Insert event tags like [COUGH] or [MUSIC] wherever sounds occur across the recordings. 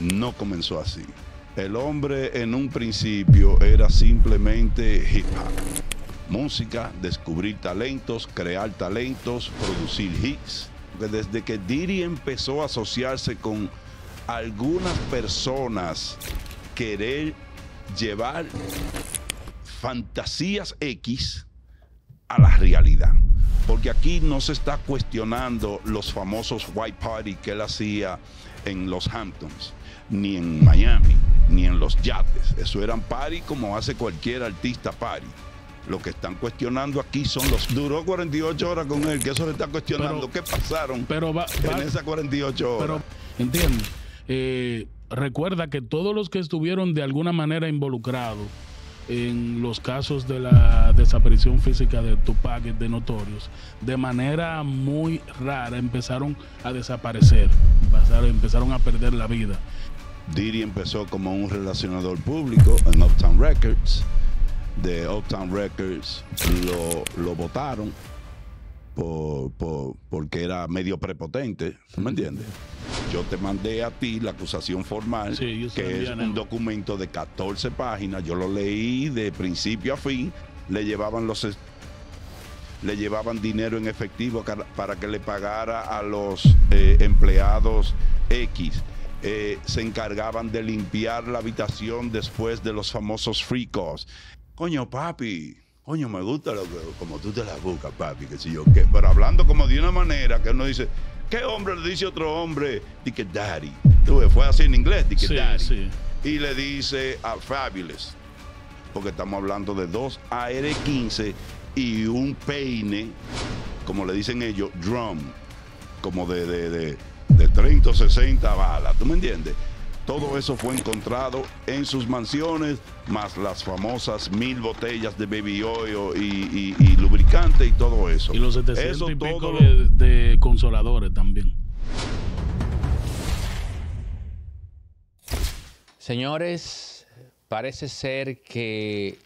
no comenzó así. El hombre en un principio era simplemente hip hop. Música, descubrir talentos, crear talentos, producir hits. Desde que Diddy empezó a asociarse con algunas personas, querer llevar fantasías X a la realidad. Porque aquí no se está cuestionando los famosos white party que él hacía en los Hamptons ni en Miami, ni en los yates. Eso eran party como hace cualquier artista party. Lo que están cuestionando aquí son los. Duró 48 horas con él, que eso se está cuestionando. ¿Qué pasaron pero va, en esas 48 horas? Pero, entiendo. Eh, recuerda que todos los que estuvieron de alguna manera involucrados en los casos de la desaparición física de Tupac de Notorios de manera muy rara empezaron a desaparecer, empezaron a perder la vida. Diddy empezó como un relacionador público en Uptown Records. De Uptown Records lo votaron porque era medio prepotente, ¿me entiendes? Yo te mandé a ti la acusación formal, que es un documento de 14 páginas, yo lo leí de principio a fin, le llevaban los le llevaban dinero en efectivo para que le pagara a los eh, empleados X eh, se encargaban de limpiar la habitación después de los famosos free Coño, papi, coño, me gusta lo que, como tú te la buscas, papi, que si yo Pero hablando como de una manera que uno dice, ¿qué hombre le dice otro hombre? que daddy. fue así en inglés, daddy. Sí. Y le dice a Fabulous, porque estamos hablando de dos AR-15 y un peine, como le dicen ellos, drum, como de, de de 30 o 60 balas, ¿tú me entiendes? Todo eso fue encontrado en sus mansiones, más las famosas mil botellas de baby oil y, lubricante y todo eso. Y los 700 eso y pico de, consoladores también. Señores, parece ser que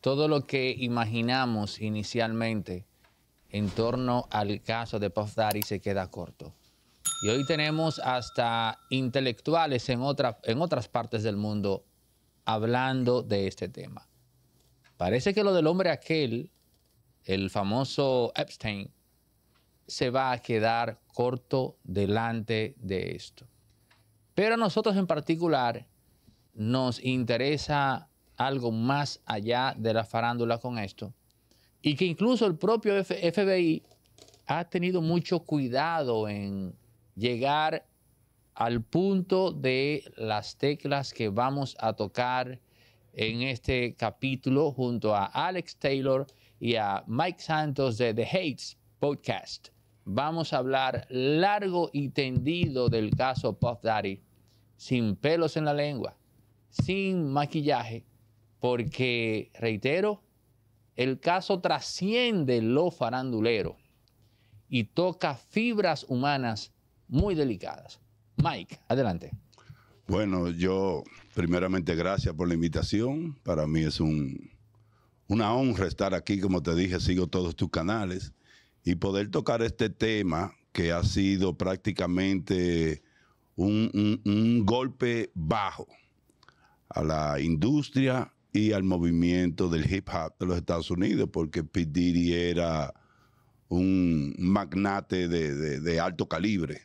todo lo que imaginamos inicialmente en torno al caso de Puff se queda corto. Y hoy tenemos hasta intelectuales en, en otras partes del mundo hablando de este tema. Parece que lo del hombre aquel, el famoso Epstein, se va a quedar corto delante de esto. Pero a nosotros en particular nos interesa algo más allá de la farándula con esto. Y que incluso el propio FBI ha tenido mucho cuidado en llegar al punto de las teclas que vamos a tocar en este capítulo junto a Alex Taylor y a Mike Santos de The Hates Podcast. Vamos a hablar largo y tendido del caso Puff Daddy, sin pelos en la lengua, sin maquillaje, porque, reitero, el caso trasciende lo farandulero y toca fibras humanas muy delicadas. Mike, adelante. Bueno, yo primeramente gracias por la invitación. Para mí es un, una honra estar aquí, como te dije, sigo todos tus canales y poder tocar este tema que ha sido prácticamente un, golpe bajo a la industria y al movimiento del hip hop de los Estados Unidos, porque P. Diddy era un magnate de alto calibre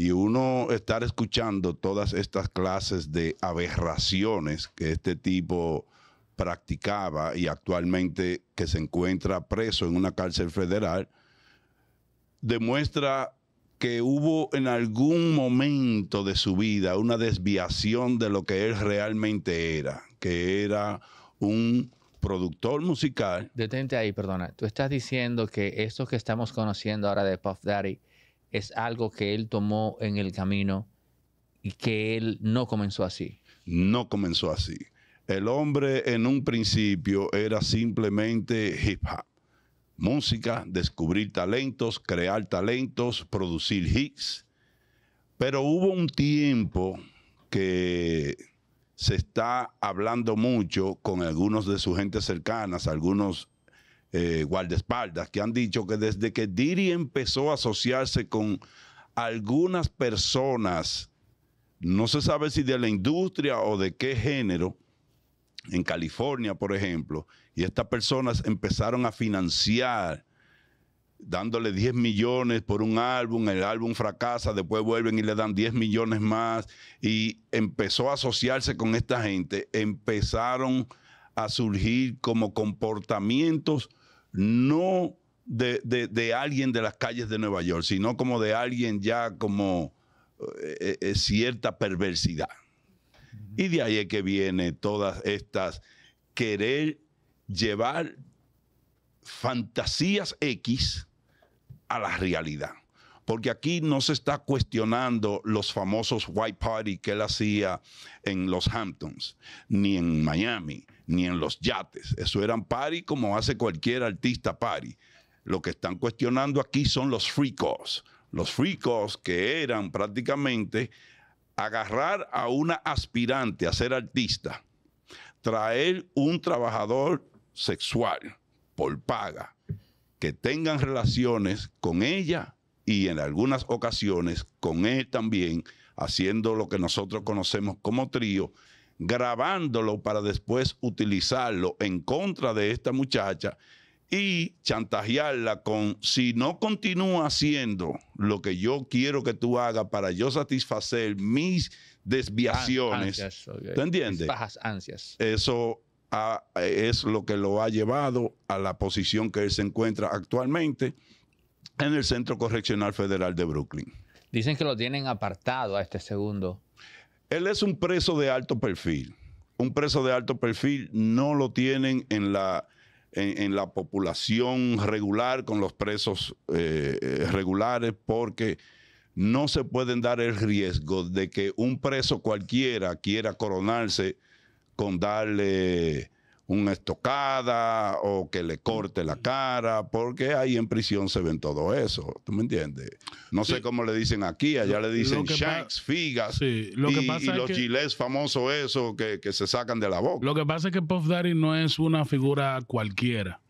y uno estar escuchando todas estas clases de aberraciones que este tipo practicaba y actualmente que se encuentra preso en una cárcel federal, demuestra que hubo en algún momento de su vida una desviación de lo que él realmente era, que era un productor musical. Detente ahí, perdona. Tú estás diciendo que esto que estamos conociendo ahora de Puff Daddy es algo que él tomó en el camino y que él no comenzó así. No comenzó así. El hombre en un principio era simplemente hip hop. Música, descubrir talentos, crear talentos, producir hits. Pero hubo un tiempo que se está hablando mucho con algunos de sus gentes cercanas, algunos eh, guardaespaldas, que han dicho que desde que Diri empezó a asociarse con algunas personas, no se sabe si de la industria o de qué género, en California, por ejemplo, y estas personas empezaron a financiar dándole 10 millones por un álbum, el álbum fracasa, después vuelven y le dan 10 millones más, y empezó a asociarse con esta gente, empezaron a surgir como comportamientos no de, alguien de las calles de Nueva York, sino como de alguien ya como eh, eh, eh, cierta perversidad. Y de ahí es que viene todas estas querer llevar fantasías X a la realidad. Porque aquí no se está cuestionando los famosos white party que él hacía en los Hamptons, ni en Miami, ni en los yates. Eso eran pari como hace cualquier artista pari Lo que están cuestionando aquí son los free Los free que eran prácticamente agarrar a una aspirante a ser artista, traer un trabajador sexual por paga, que tengan relaciones con ella y en algunas ocasiones con él también, haciendo lo que nosotros conocemos como trío grabándolo para después utilizarlo en contra de esta muchacha y chantajearla con, si no continúa haciendo lo que yo quiero que tú hagas para yo satisfacer mis desviaciones, entiendes? Bajas ansias. Eso es lo que lo ha llevado a la posición que él se encuentra actualmente en el Centro Correccional Federal de Brooklyn. Dicen que lo tienen apartado a este segundo él es un preso de alto perfil. Un preso de alto perfil no lo tienen en la, en, la población regular con los presos eh, eh, regulares porque no se pueden dar el riesgo de que un preso cualquiera quiera coronarse con darle una estocada o que le corte la cara, porque ahí en prisión se ven todo eso, ¿tú me entiendes? No sé cómo le dicen aquí, allá le dicen shanks, figas lo que y, los chiles gilets famosos eso que, que, se sacan de la boca. Lo que pasa es que Puff Daddy no es una figura cualquiera.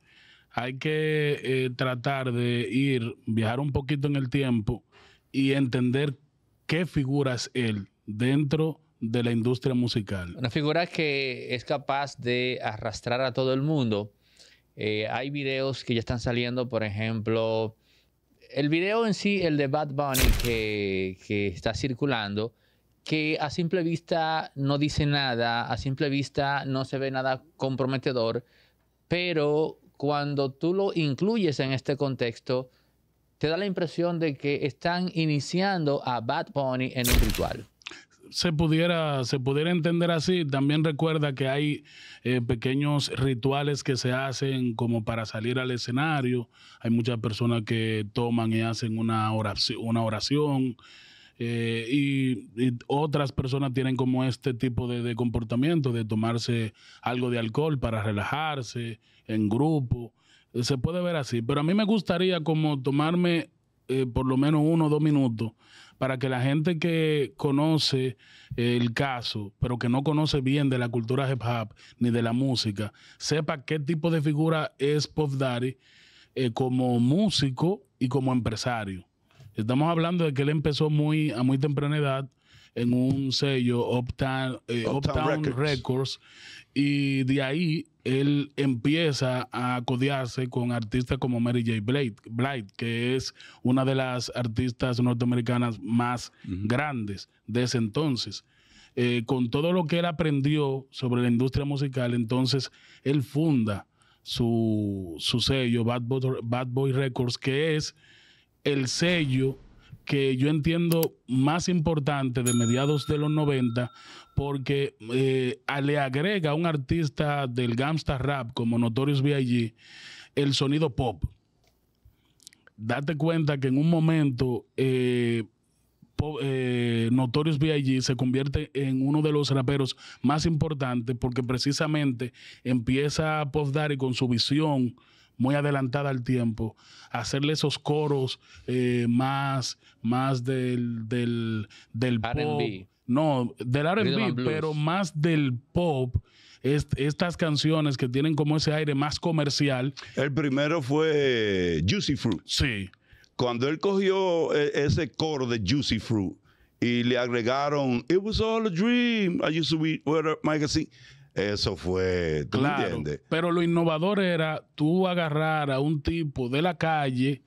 Hay que eh, tratar de ir, viajar un poquito en el tiempo y entender qué figura es él dentro de la industria musical. Una figura que es capaz de arrastrar a todo el mundo. Eh, hay videos que ya están saliendo, por ejemplo, el video en sí, el de Bad Bunny que, que está circulando, que a simple vista no dice nada, a simple vista no se ve nada comprometedor, pero cuando tú lo incluyes en este contexto, te da la impresión de que están iniciando a Bad Bunny en un ritual se pudiera, se pudiera entender así. También recuerda que hay eh, pequeños rituales que se hacen como para salir al escenario. Hay muchas personas que toman y hacen una oración. Una oración eh, y, otras personas tienen como este tipo de, comportamiento, de tomarse algo de alcohol para relajarse en grupo. Se puede ver así, pero a mí me gustaría como tomarme eh, por lo menos uno o dos minutos para que la gente que conoce el caso, pero que no conoce bien de la cultura hip hop ni de la música, sepa qué tipo de figura es Pop Daddy eh, como músico y como empresario. Estamos hablando de que él empezó muy, a muy temprana edad en un sello Uptown, eh, Records. y de ahí él empieza a codearse con artistas como Mary J. Blight, que es una de las artistas norteamericanas más grandes de ese entonces. Eh, con todo lo que él aprendió sobre la industria musical, entonces él funda su, sello Bad Boy Records, que es el sello que yo entiendo más importante de mediados de los 90 porque eh, le agrega a un artista del gangsta rap como Notorious B.I.G. el sonido pop. Date cuenta que en un momento eh, eh, Notorious B.I.G. se convierte en uno de los raperos más importantes porque precisamente empieza a Puff y con su visión muy adelantada al tiempo, hacerle esos coros eh, más, más del, del, del No, del RB, pero más del pop. estas canciones que tienen como ese aire más comercial. El primero fue Juicy Fruit. Sí. Cuando él cogió e, ese coro de Juicy Fruit y le agregaron It was all a dream, I used to be magazine eso fue, ¿tú claro, Pero lo innovador era tú agarrar a un tipo de la calle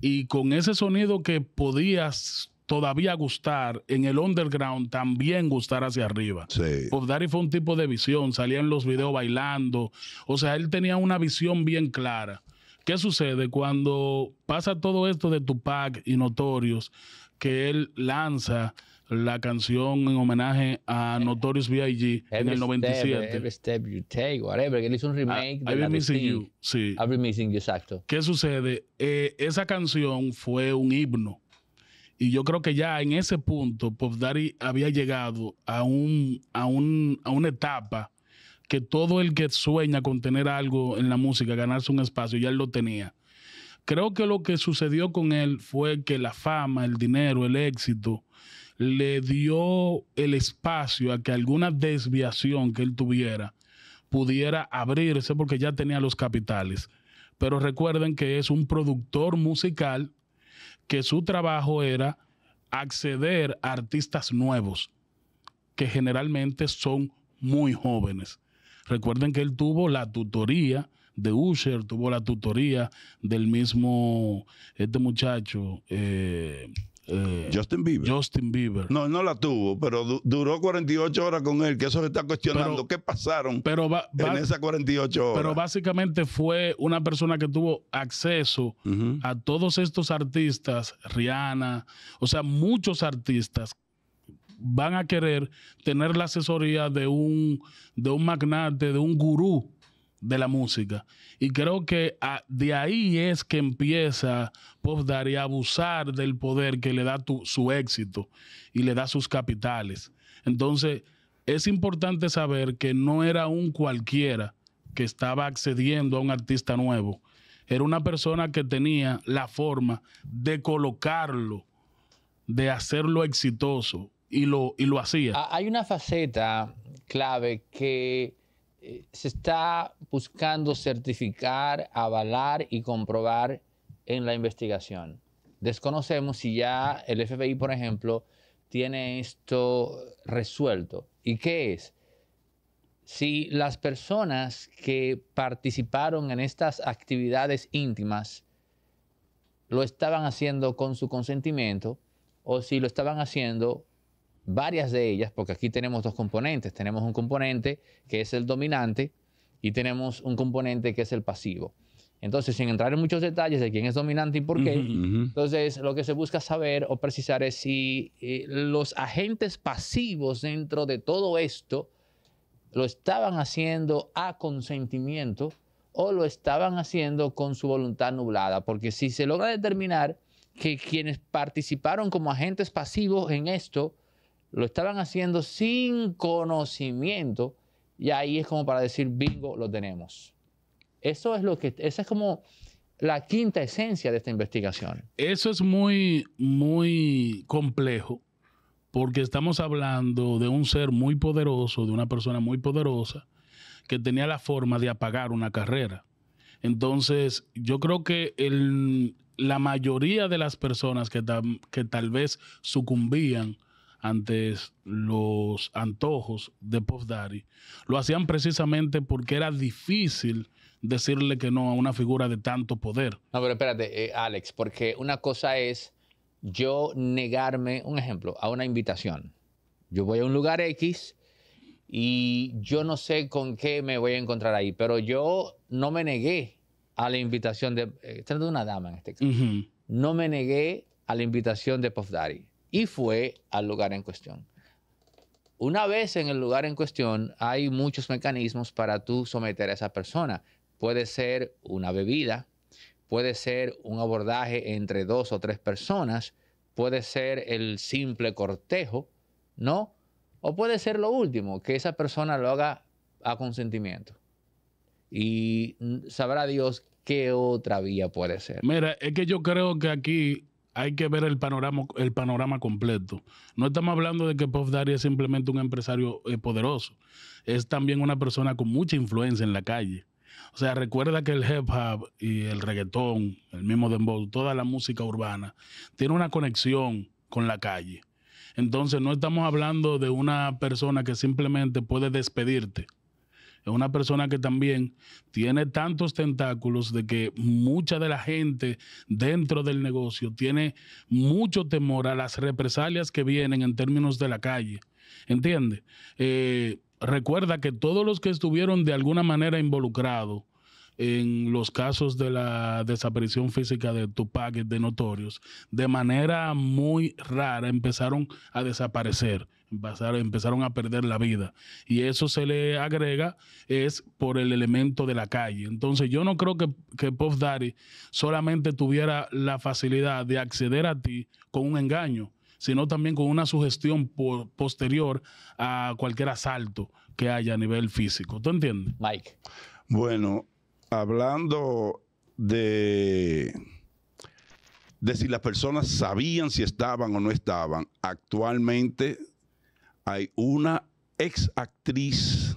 y con ese sonido que podías todavía gustar en el underground, también gustar hacia arriba. Sí. Pop Daddy fue un tipo de visión, salían los videos bailando, o sea, él tenía una visión bien clara. ¿Qué sucede cuando pasa todo esto de Tupac y Notorios que él lanza la canción en homenaje a eh, Notorious B.I.G. en el 97. every Step You Take, whatever, que ah, remake I've Been Missing You. I've Been Missing You, exacto. ¿Qué sucede? Eh, esa canción fue un himno. Y yo creo que ya en ese punto Pop Daddy había llegado a, un, a, un, a una etapa que todo el que sueña con tener algo en la música, ganarse un espacio, ya él lo tenía. Creo que lo que sucedió con él fue que la fama, el dinero, el éxito, le dio el espacio a que alguna desviación que él tuviera pudiera abrirse porque ya tenía los capitales. Pero recuerden que es un productor musical que su trabajo era acceder a artistas nuevos, que generalmente son muy jóvenes. Recuerden que él tuvo la tutoría de Usher, tuvo la tutoría del mismo, este muchacho. Eh, eh, Justin Bieber. Justin Bieber. No, no la tuvo, pero duró 48 horas con él, que eso se está cuestionando. ¿Qué pasaron pero en esas 48 horas? Pero básicamente fue una persona que tuvo acceso a todos estos artistas, Rihanna, o sea, muchos artistas van a querer tener la asesoría de un, de un magnate, de un gurú de la música. Y creo que ah, de ahí es que empieza Pop a abusar del poder que le da su éxito y le da sus capitales. Entonces, es importante saber que no era un cualquiera que estaba accediendo a un artista nuevo. Era una persona que tenía la forma de colocarlo, de hacerlo exitoso, y lo, y lo hacía. Ah, hay una faceta clave que se está buscando certificar, avalar y comprobar en la investigación. Desconocemos si ya el FBI, por ejemplo, tiene esto resuelto. ¿Y qué es? Si las personas que participaron en estas actividades íntimas lo estaban haciendo con su consentimiento o si lo estaban haciendo varias de ellas, porque aquí tenemos dos componentes. Tenemos un componente que es el dominante y tenemos un componente que es el pasivo. Entonces, sin entrar en muchos detalles de quién es dominante y por qué, entonces lo que se busca saber o precisar es si eh, los agentes pasivos dentro de todo esto lo estaban haciendo a consentimiento o lo estaban haciendo con su voluntad nublada, porque si se logra determinar que quienes participaron como agentes pasivos en esto lo estaban haciendo sin conocimiento y ahí es como para decir, bingo, lo tenemos. Eso es lo que, esa es como la quinta esencia de esta investigación. Eso es muy, muy complejo porque estamos hablando de un ser muy poderoso, de una persona muy poderosa que tenía la forma de apagar una carrera. Entonces, yo creo que la mayoría de las personas que, que tal vez sucumbían antes los antojos de Puff lo hacían precisamente porque era difícil decirle que no a una figura de tanto poder. No, pero espérate, eh, Alex, porque una cosa es yo negarme, un ejemplo, a una invitación. Yo voy a un lugar X y yo no sé con qué me voy a encontrar ahí, pero yo no me negué a la invitación de, eh, de una dama en este caso, no me negué a la invitación de Puff y fue al lugar en cuestión. Una vez en el lugar en cuestión, hay muchos mecanismos para tú someter a esa persona. Puede ser una bebida, puede ser un abordaje entre dos o tres personas, puede ser el simple cortejo, ¿no? O puede ser lo último, que esa persona lo haga a consentimiento. Y sabrá Dios qué otra vía puede ser. Mira, es que yo creo que aquí hay que ver el panorama, el panorama completo. No estamos hablando de que Puff Daddy es simplemente un empresario eh, poderoso. Es también una persona con mucha influencia en la calle. O sea, recuerda que el hip hop y el reggaetón, el mismo dembow, toda la música urbana, tiene una conexión con la calle. Entonces, no estamos hablando de una persona que simplemente puede despedirte es una persona que también tiene tantos tentáculos de que mucha de la gente dentro del negocio tiene mucho temor a las represalias que vienen en términos de la calle. ¿Entiendes? Eh, recuerda que todos los que estuvieron de alguna manera involucrados en los casos de la desaparición física de Tupac y de notorios, de manera muy rara empezaron a desaparecer, empezaron a perder la vida. Y eso se le agrega es por el elemento de la calle. Entonces yo no creo que, que Puff Daddy solamente tuviera la facilidad de acceder a ti con un engaño sino también con una sugestión posterior a cualquier asalto que haya a nivel físico. ¿Tú entiendes? Mike. Bueno, hablando de, de si las personas sabían si estaban o no estaban, actualmente hay una ex actriz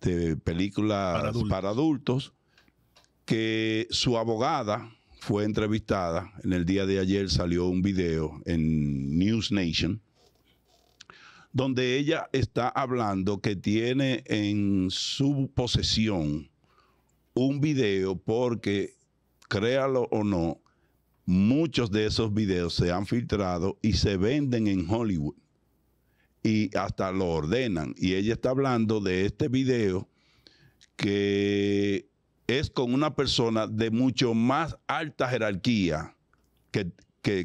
de películas para adultos, para adultos que su abogada fue entrevistada. En el día de ayer salió un video en News Nation donde ella está hablando que tiene en su posesión un video porque, créalo o no, muchos de esos videos se han filtrado y se venden en Hollywood. Y hasta lo ordenan. Y ella está hablando de este video que es con una persona de mucho más alta jerarquía que, que,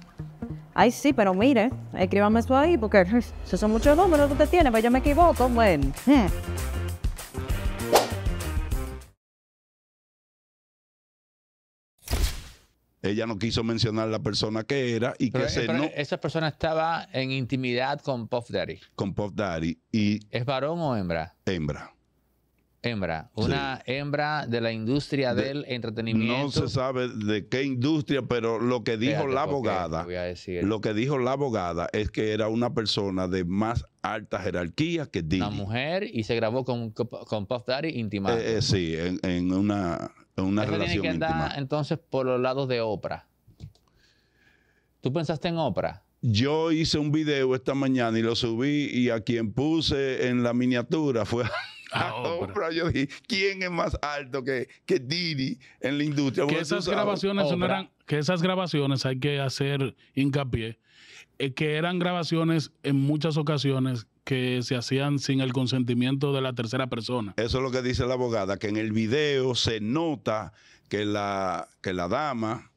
Ay, sí, pero mire, escríbame eso ahí, porque [LAUGHS] esos son muchos números que usted tiene, pero pues yo me equivoco, bueno. [LAUGHS] Ella no quiso mencionar la persona que era y que se no... Esa persona estaba en intimidad con Puff Daddy. Con Puff Daddy y... ¿Es varón o hembra? Hembra. Hembra, una hembra de la industria del entretenimiento. No se sabe de qué industria, pero lo que dijo la abogada, lo que dijo la abogada es que era una persona de más alta jerarquía que Didi. Una mujer y se grabó con, con Puff Daddy intimado. Eh, eh, sí, en, una, relación tiene que entonces por los lados de Oprah. ¿Tú pensaste en Oprah? Yo hice un video esta mañana y lo subí y a quien puse en la miniatura fue... Ah, ah, oh, oh, yo dije, ¿quién es más alto que, que Didi en la industria? Que esas grabaciones que esas grabaciones hay que hacer hincapié, eh, que eran grabaciones en muchas ocasiones que se hacían sin el consentimiento de la tercera persona. Eso es lo que dice la abogada, que en el video se nota que la, que la dama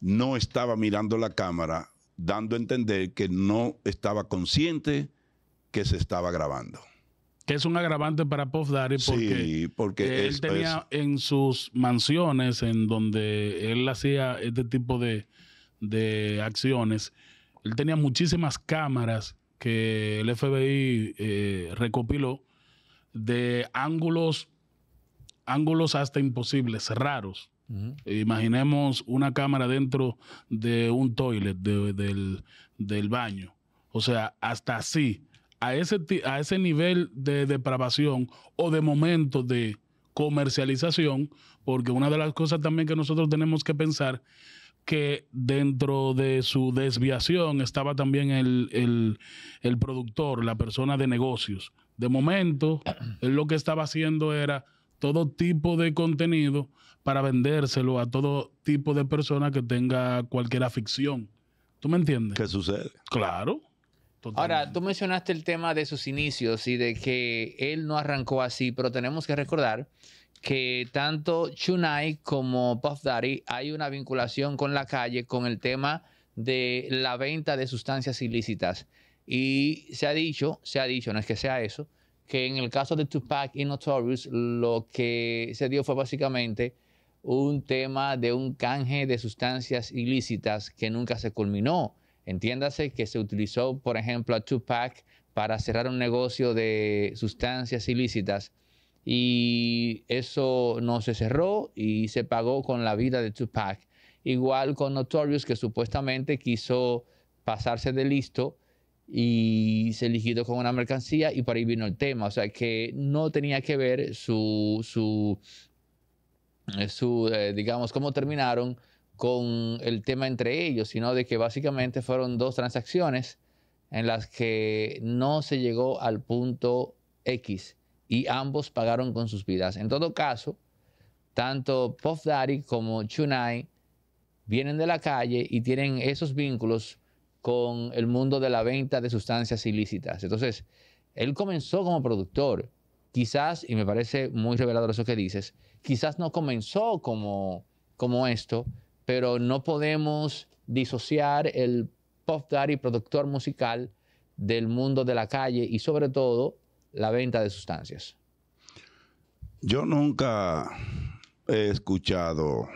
no estaba mirando la cámara, dando a entender que no estaba consciente que se estaba grabando es un agravante para Puff Daddy porque, él tenía pues en sus mansiones, en donde él hacía este tipo de, acciones, él tenía muchísimas cámaras que el FBI eh, recopiló de ángulos, ángulos hasta imposibles, raros. Imaginemos una cámara dentro de un toilet, del, del, baño. O sea, hasta así a ese, a ese nivel de depravación o de momento de comercialización, porque una de las cosas también que nosotros tenemos que pensar que dentro de su desviación estaba también el, el productor, la persona de negocios. De momento, él lo que estaba haciendo era todo tipo de contenido para vendérselo a todo tipo de persona que tenga cualquier afición. ¿Tú me entiendes? ¿Qué sucede? Claro. Ahora, tú mencionaste el tema de sus inicios y de que él no arrancó así, pero tenemos que recordar que tanto Chunai como Puff Daddy hay una vinculación con la calle con el tema de la venta de sustancias ilícitas. Y se ha dicho, se ha dicho, no es que sea eso, que en el caso de Tupac y Notorious lo que se dio fue básicamente un tema de un canje de sustancias ilícitas que nunca se culminó. Entiéndase que se utilizó, por ejemplo, a Tupac para cerrar un negocio de sustancias ilícitas y eso no se cerró y se pagó con la vida de Tupac. Igual con Notorious, que supuestamente quiso pasarse de listo y se eligió con una mercancía y por ahí vino el tema. O sea que no tenía que ver su, eh, digamos, cómo terminaron con el tema entre ellos, sino de que básicamente fueron dos transacciones en las que no se llegó al punto X y ambos pagaron con sus vidas. En todo caso, tanto Puff Daddy como Chunai vienen de la calle y tienen esos vínculos con el mundo de la venta de sustancias ilícitas. Entonces, él comenzó como productor. Quizás, y me parece muy revelador eso que dices, quizás no comenzó como, como esto, pero no podemos disociar el pop daddy productor musical del mundo de la calle y sobre todo la venta de sustancias. Yo nunca he escuchado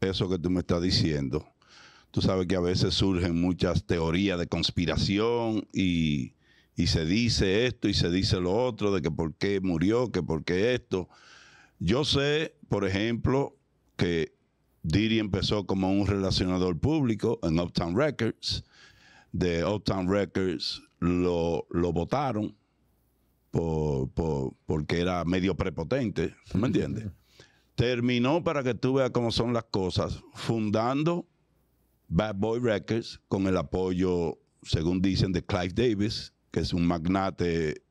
eso que tú me estás diciendo. Tú sabes que a veces surgen muchas teorías de conspiración y, y se dice esto y se dice lo otro, de que por qué murió, que por qué esto. Yo sé, por ejemplo, que Diddy empezó como un relacionador público en Uptown Records. De Uptown Records lo, votaron porque era medio prepotente, ¿me entiendes? Terminó, para que tú veas cómo son las cosas, fundando Bad Boy Records con el apoyo, según dicen, de Clive Davis, que es un magnate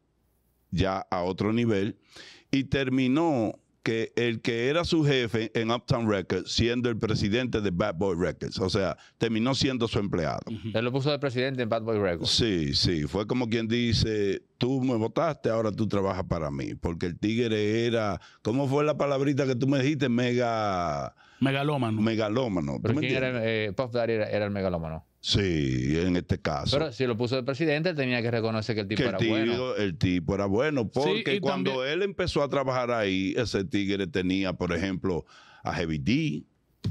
ya a otro nivel, y terminó el que era su jefe en Uptown Records, siendo el presidente de Bad Boy Records, o sea, terminó siendo su empleado. Él lo puso de presidente en Bad Boy Records. Sí, sí, fue como quien dice, tú me votaste, ahora tú trabajas para mí, porque el tigre era, ¿cómo fue la palabrita que tú me dijiste? Mega... Megalómano. Megalómano. ¿Pero quién era, eh, Puff Daddy era el megalómano? Sí, en este caso. Pero si lo puso el presidente, tenía que reconocer que el tipo era bueno. El tipo era bueno, porque cuando él empezó a trabajar ahí, ese tigre tenía, por ejemplo, a Heavy D,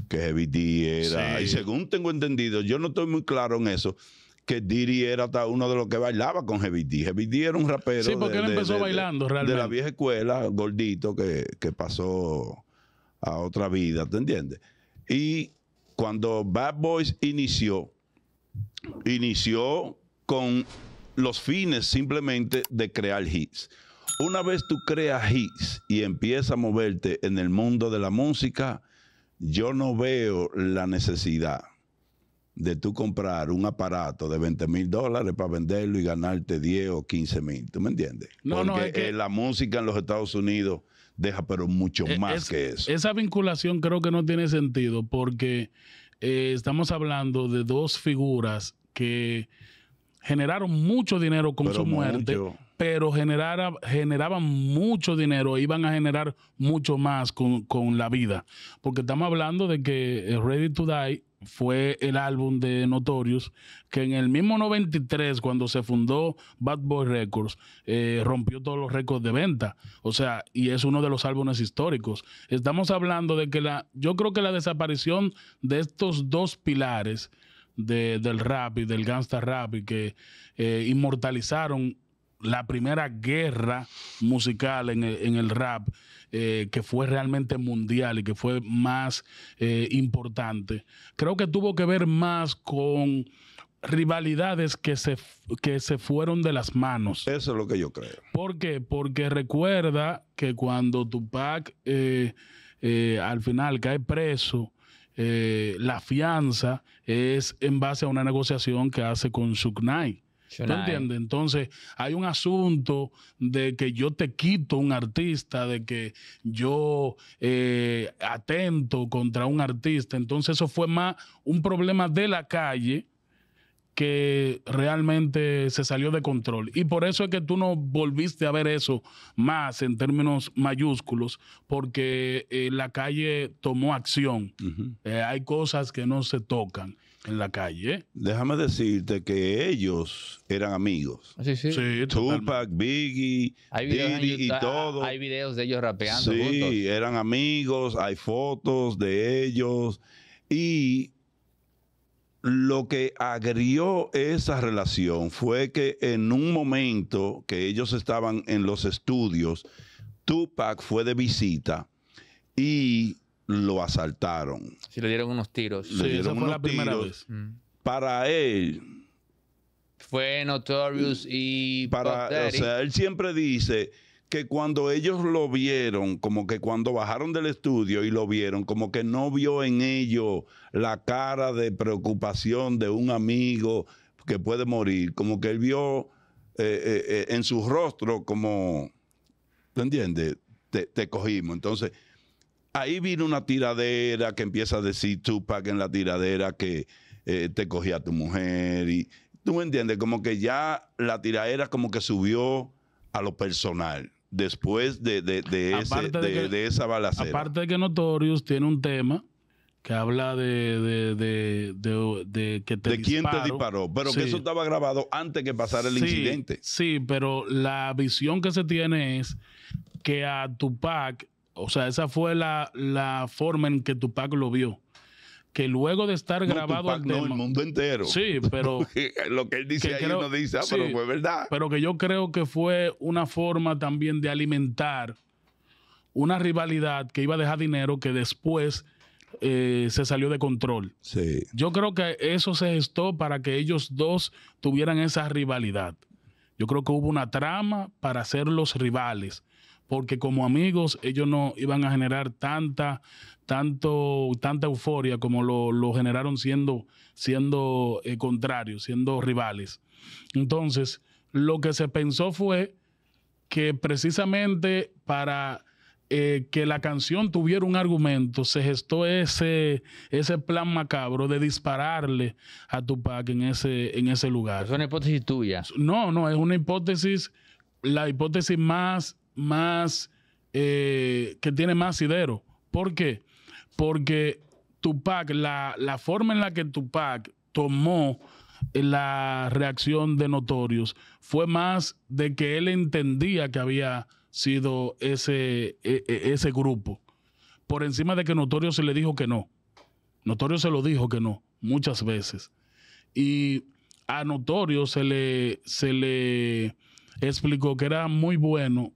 que Heavy D era. Y según tengo entendido, yo no estoy muy claro en eso que Diri era hasta uno de los que bailaba con Heavy D. Heavy D era un rapero. Sí, porque él empezó bailando realmente. De la vieja escuela, gordito, que, que pasó a otra vida, ¿te entiendes? Y cuando Bad Boys inició, inició con los fines simplemente de crear hits. Una vez tú creas hits y empiezas a moverte en el mundo de la música, yo no veo la necesidad de tú comprar un aparato de 20 mil dólares para venderlo y ganarte 10 o 15 mil. ¿Tú me entiendes? No, Porque eh, la música en los Estados Unidos deja pero mucho e más que eso. Esa vinculación creo que no tiene sentido porque eh, estamos hablando de dos figuras que generaron mucho dinero con su muerte, pero generaban mucho dinero, iban a generar mucho más con, con, la vida. Porque estamos hablando de que eh, Ready to Die fue el álbum de Notorious, que en el mismo 93, cuando se fundó Bad Boy Records, eh, rompió todos los récords de venta. O sea, y es uno de los álbumes históricos. Estamos hablando de que la, yo creo que la desaparición de estos dos pilares del rap y del gangsta rap y que eh, inmortalizaron la primera guerra musical en el, en el rap, eh, que fue realmente mundial y que fue más eh, importante, creo que tuvo que ver más con rivalidades que se, que se fueron de las manos. Eso es lo que yo creo. ¿Por qué? Porque recuerda que cuando Tupac eh, al final cae preso, la fianza es en base a una negociación que hace con Suknight. ¿Tú entiendes? Entonces, hay un asunto de que yo te quito un artista, de que yo eh, atento contra un artista. Entonces, eso fue más un problema de la calle que realmente se salió de control. Y por eso es que tú no volviste a ver eso más en términos mayúsculos, porque eh, la calle tomó acción. Eh, hay cosas que no se tocan en la calle. Déjame decirte que ellos eran amigos. Ah, sí, sí. Tupac, Biggie, Diddy y ah, todo. Hay videos de ellos rapeando. Sí, eran amigos, hay fotos de ellos. Y lo que agrió esa relación fue que en un momento que ellos estaban en los estudios, Tupac fue de visita y lo asaltaron. Sí, le dieron unos tiros. Le dieron la primera Vez. Mm. Para él. Fue Notorious y. Para, o sea, él siempre dice que cuando ellos lo vieron, como que cuando bajaron del estudio y lo vieron, como que no vio en ellos la cara de preocupación de un amigo que puede morir, como que él vio eh, eh, eh, en su rostro como, ¿te entiendes? te cogimos. Entonces, ahí vino una tiradera que empieza a decir Tupac en la tiradera que eh, te cogía a tu mujer. Y, ¿Tú me entiendes? Como que ya la tiradera como que subió a lo personal después de, de, esa balacera. Aparte de que Notorious tiene un tema que habla de, de, que te ¿De quién te disparó, pero que eso estaba grabado antes que pasara el incidente. Sí, pero la visión que se tiene es que a Tupac o sea, esa fue la, forma en que Tupac lo vio que luego de estar grabado al el el mundo entero. Sí, pero [LAUGHS] lo que él dice que ahí no dice, ah, pero fue verdad. Pero que yo creo que fue una forma también de alimentar una rivalidad que iba a dejar dinero que después eh, se salió de control. Sí. Yo creo que eso se gestó para que ellos dos tuvieran esa rivalidad. Yo creo que hubo una trama para hacerlos los rivales porque como amigos ellos no iban a generar tanta, tanto, tanta euforia como lo, generaron siendo, siendo eh, contrarios, siendo rivales. Entonces, lo que se pensó fue que precisamente para eh, que la canción tuviera un argumento, se gestó ese, ese plan macabro de dispararle a Tupac en ese, en ese lugar. ¿Es una hipótesis tuya? No, no, es una hipótesis, la hipótesis más más, eh, que tiene más sidero. ¿Por qué? Porque Tupac, la, forma en la que Tupac tomó eh, la reacción de Notorious fue más de que él entendía que había sido ese, e, e, ese grupo, por encima de que Notorio se le dijo que no. Notorio se lo dijo que no, muchas veces. Y a Notorio se le, se le explicó que era muy bueno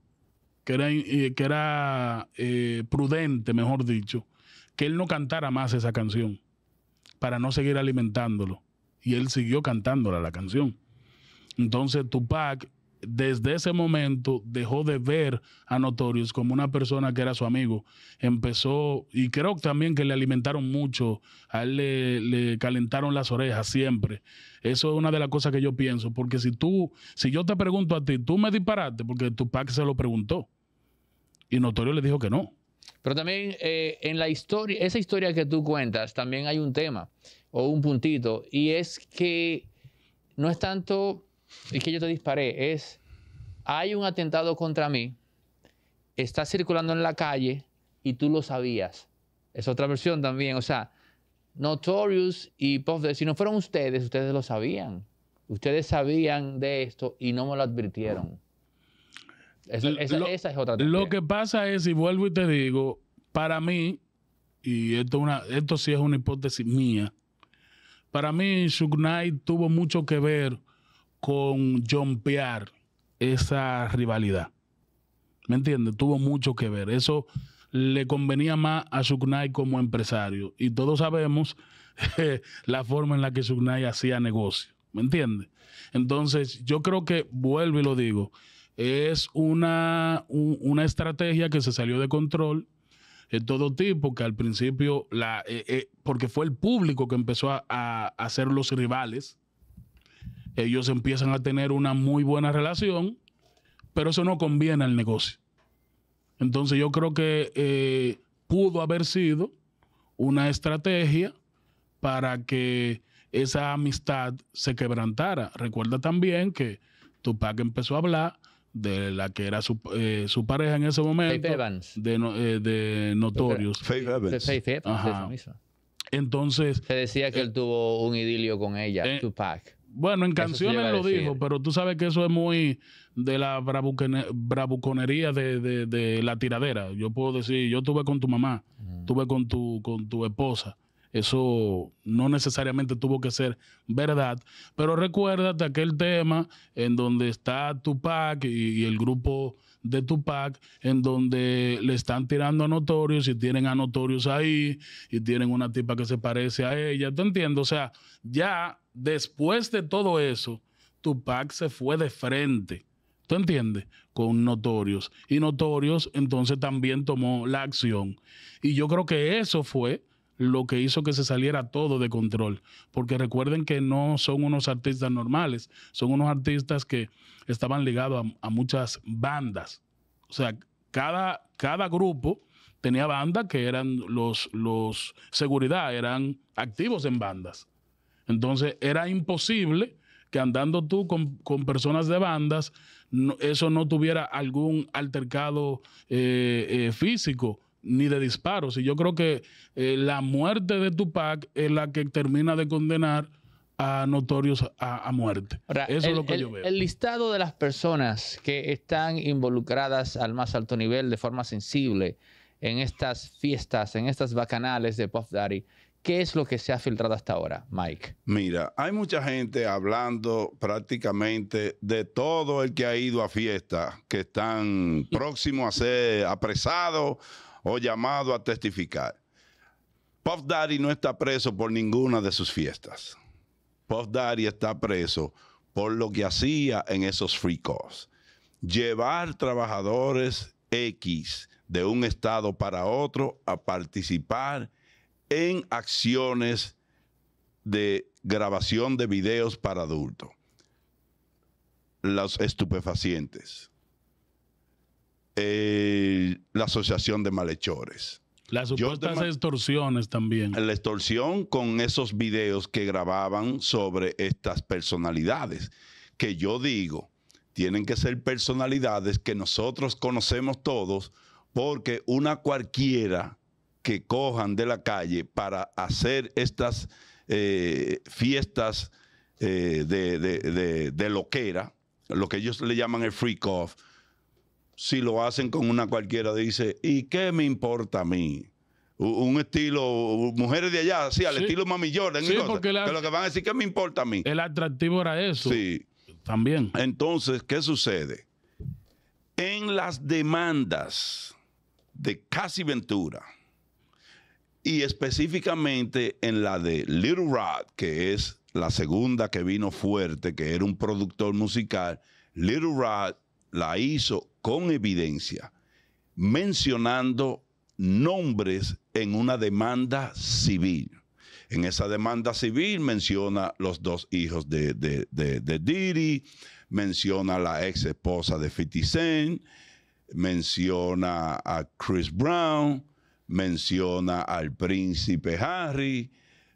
que era, eh, que era eh, prudente, mejor dicho, que él no cantara más esa canción para no seguir alimentándolo. Y él siguió cantándola la canción. Entonces Tupac desde ese momento dejó de ver a Notorious como una persona que era su amigo. Empezó, y creo también que le alimentaron mucho, a él le, calentaron las orejas siempre. Eso es una de las cosas que yo pienso, porque si tú, si yo te pregunto a ti, tú me disparaste, porque tu pack se lo preguntó. Y Notorious le dijo que no. Pero también eh, en la historia, esa historia que tú cuentas, también hay un tema o un puntito, y es que no es tanto es que yo te disparé, es, hay un atentado contra mí, está circulando en la calle y tú lo sabías. Es otra versión también, o sea, Notorious y Puff, si no fueron ustedes, ustedes lo sabían. Ustedes sabían de esto y no me lo advirtieron. Esa, es otra. Lo que pasa es, y vuelvo y te digo, para mí, y esto, una, esto sí es una hipótesis mía, para mí Shug Knight tuvo mucho que ver con jumpear esa rivalidad. ¿Me entiendes? Tuvo mucho que ver. Eso le convenía más a Sugnay como empresario. Y todos sabemos [LAUGHS] la forma en la que Sugnay hacía negocio. ¿Me entiendes? Entonces, yo creo que, vuelvo y lo digo, es una, una estrategia que se salió de control de todo tipo, que al principio, la, eh, eh, porque fue el público que empezó a, hacer a ser los rivales ellos empiezan a tener una muy buena relación, pero eso no conviene al negocio. Entonces yo creo que eh, pudo haber sido una estrategia para que esa amistad se quebrantara. Recuerda también que Tupac empezó a hablar de la que era su, eh, pareja en ese momento. De, eh, de Notorious. Faith Evans. Entonces. Se decía que él tuvo un idilio con ella, Tupac. Bueno, en canciones lo dijo, pero tú sabes que eso es muy de la bravuconería de, la tiradera. Yo puedo decir, yo tuve con tu mamá, tuve con tu, con tu esposa. Eso no necesariamente tuvo que ser verdad. Pero recuérdate aquel tema en donde está Tupac y, y el grupo de Tupac, en donde le están tirando a notorios, y tienen a notorios ahí y tienen una tipa que se parece a ella. ¿Te entiendo? O sea, ya después de todo eso, Tupac se fue de frente. ¿Tú entiendes? Con Notorios. Y Notorios entonces también tomó la acción. Y yo creo que eso fue lo que hizo que se saliera todo de control. Porque recuerden que no son unos artistas normales, son unos artistas que estaban ligados a, muchas bandas. O sea, cada, cada grupo tenía bandas que eran los, los seguridad, eran activos en bandas. Entonces era imposible que andando tú con, personas de bandas, eso no tuviera algún altercado eh, eh, físico ni de disparos. Y yo creo que eh, la muerte de Tupac es la que termina de condenar a notorios a, muerte. Eso es lo que yo veo. El listado de las personas que están involucradas al más alto nivel de forma sensible en estas fiestas, en estas bacanales de Puff Daddy, ¿Qué es lo que se ha filtrado hasta ahora, Mike? Mira, hay mucha gente hablando prácticamente de todo el que ha ido a fiestas, que están próximos a ser apresados o llamados a testificar. Puff Daddy no está preso por ninguna de sus fiestas. Puff Daddy está preso por lo que hacía en esos free calls. Llevar trabajadores X de un estado para otro a participar en acciones de grabación de videos para adultos. Los estupefacientes. Eh, la asociación de malhechores. Las supuestas extorsiones también. La extorsión con esos videos que grababan sobre estas personalidades, que yo digo, tienen que ser personalidades que nosotros conocemos todos, porque una cualquiera que cojan de la calle para hacer estas eh, fiestas eh, de, de, loquera, lo que ellos le llaman el freak off, si lo hacen con una cualquiera, dice, ¿y qué me importa a mí? un estilo, mujeres de allá, sí, al estilo Mami Jordan, lo que van a decir, ¿qué me importa a mí? El atractivo era eso. Sí. También. Entonces, ¿qué sucede? En las demandas de Casi Ventura, y específicamente en la de Little Rod, que es la segunda que vino fuerte, que era un productor musical, Little Rod la hizo con evidencia, mencionando nombres en una demanda civil. En esa demanda civil menciona los dos hijos de, de, Diddy, menciona a la ex esposa de 50 menciona a Chris Brown, menciona al príncipe Harry,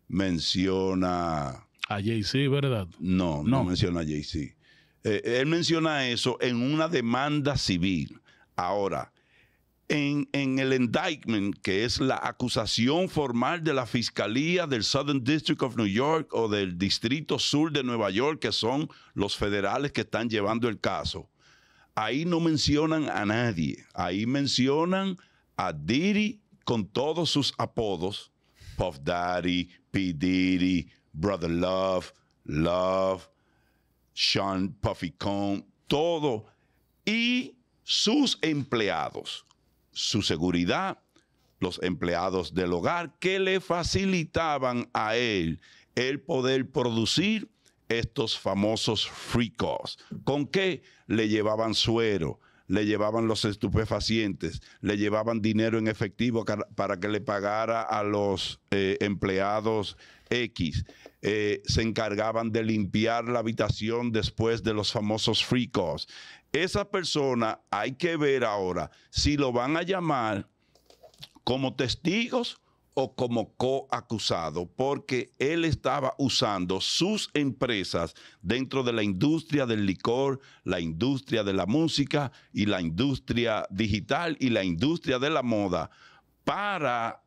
menciona... A Jay-Z, ¿verdad? No, no, menciona a jay eh, eh, él menciona eso en una demanda civil. Ahora, en, en, el indictment, que es la acusación formal de la Fiscalía del Southern District of New York o del Distrito Sur de Nueva York, que son los federales que están llevando el caso, ahí no mencionan a nadie. Ahí mencionan a Diri con todos sus apodos, Puff Daddy, P. Diddy, Brother Love, Love, Sean Puffy Cone, todo, y sus empleados, su seguridad, los empleados del hogar que le facilitaban a él el poder producir estos famosos free ¿Con qué? Le llevaban suero, le llevaban los estupefacientes, le llevaban dinero en efectivo para que le pagara a los eh, empleados X, eh, se encargaban de limpiar la habitación después de los famosos free calls. Esa persona hay que ver ahora si lo van a llamar como testigos o como coacusado porque él estaba usando sus empresas dentro de la industria del licor, la industria de la música y la industria digital y la industria de la moda para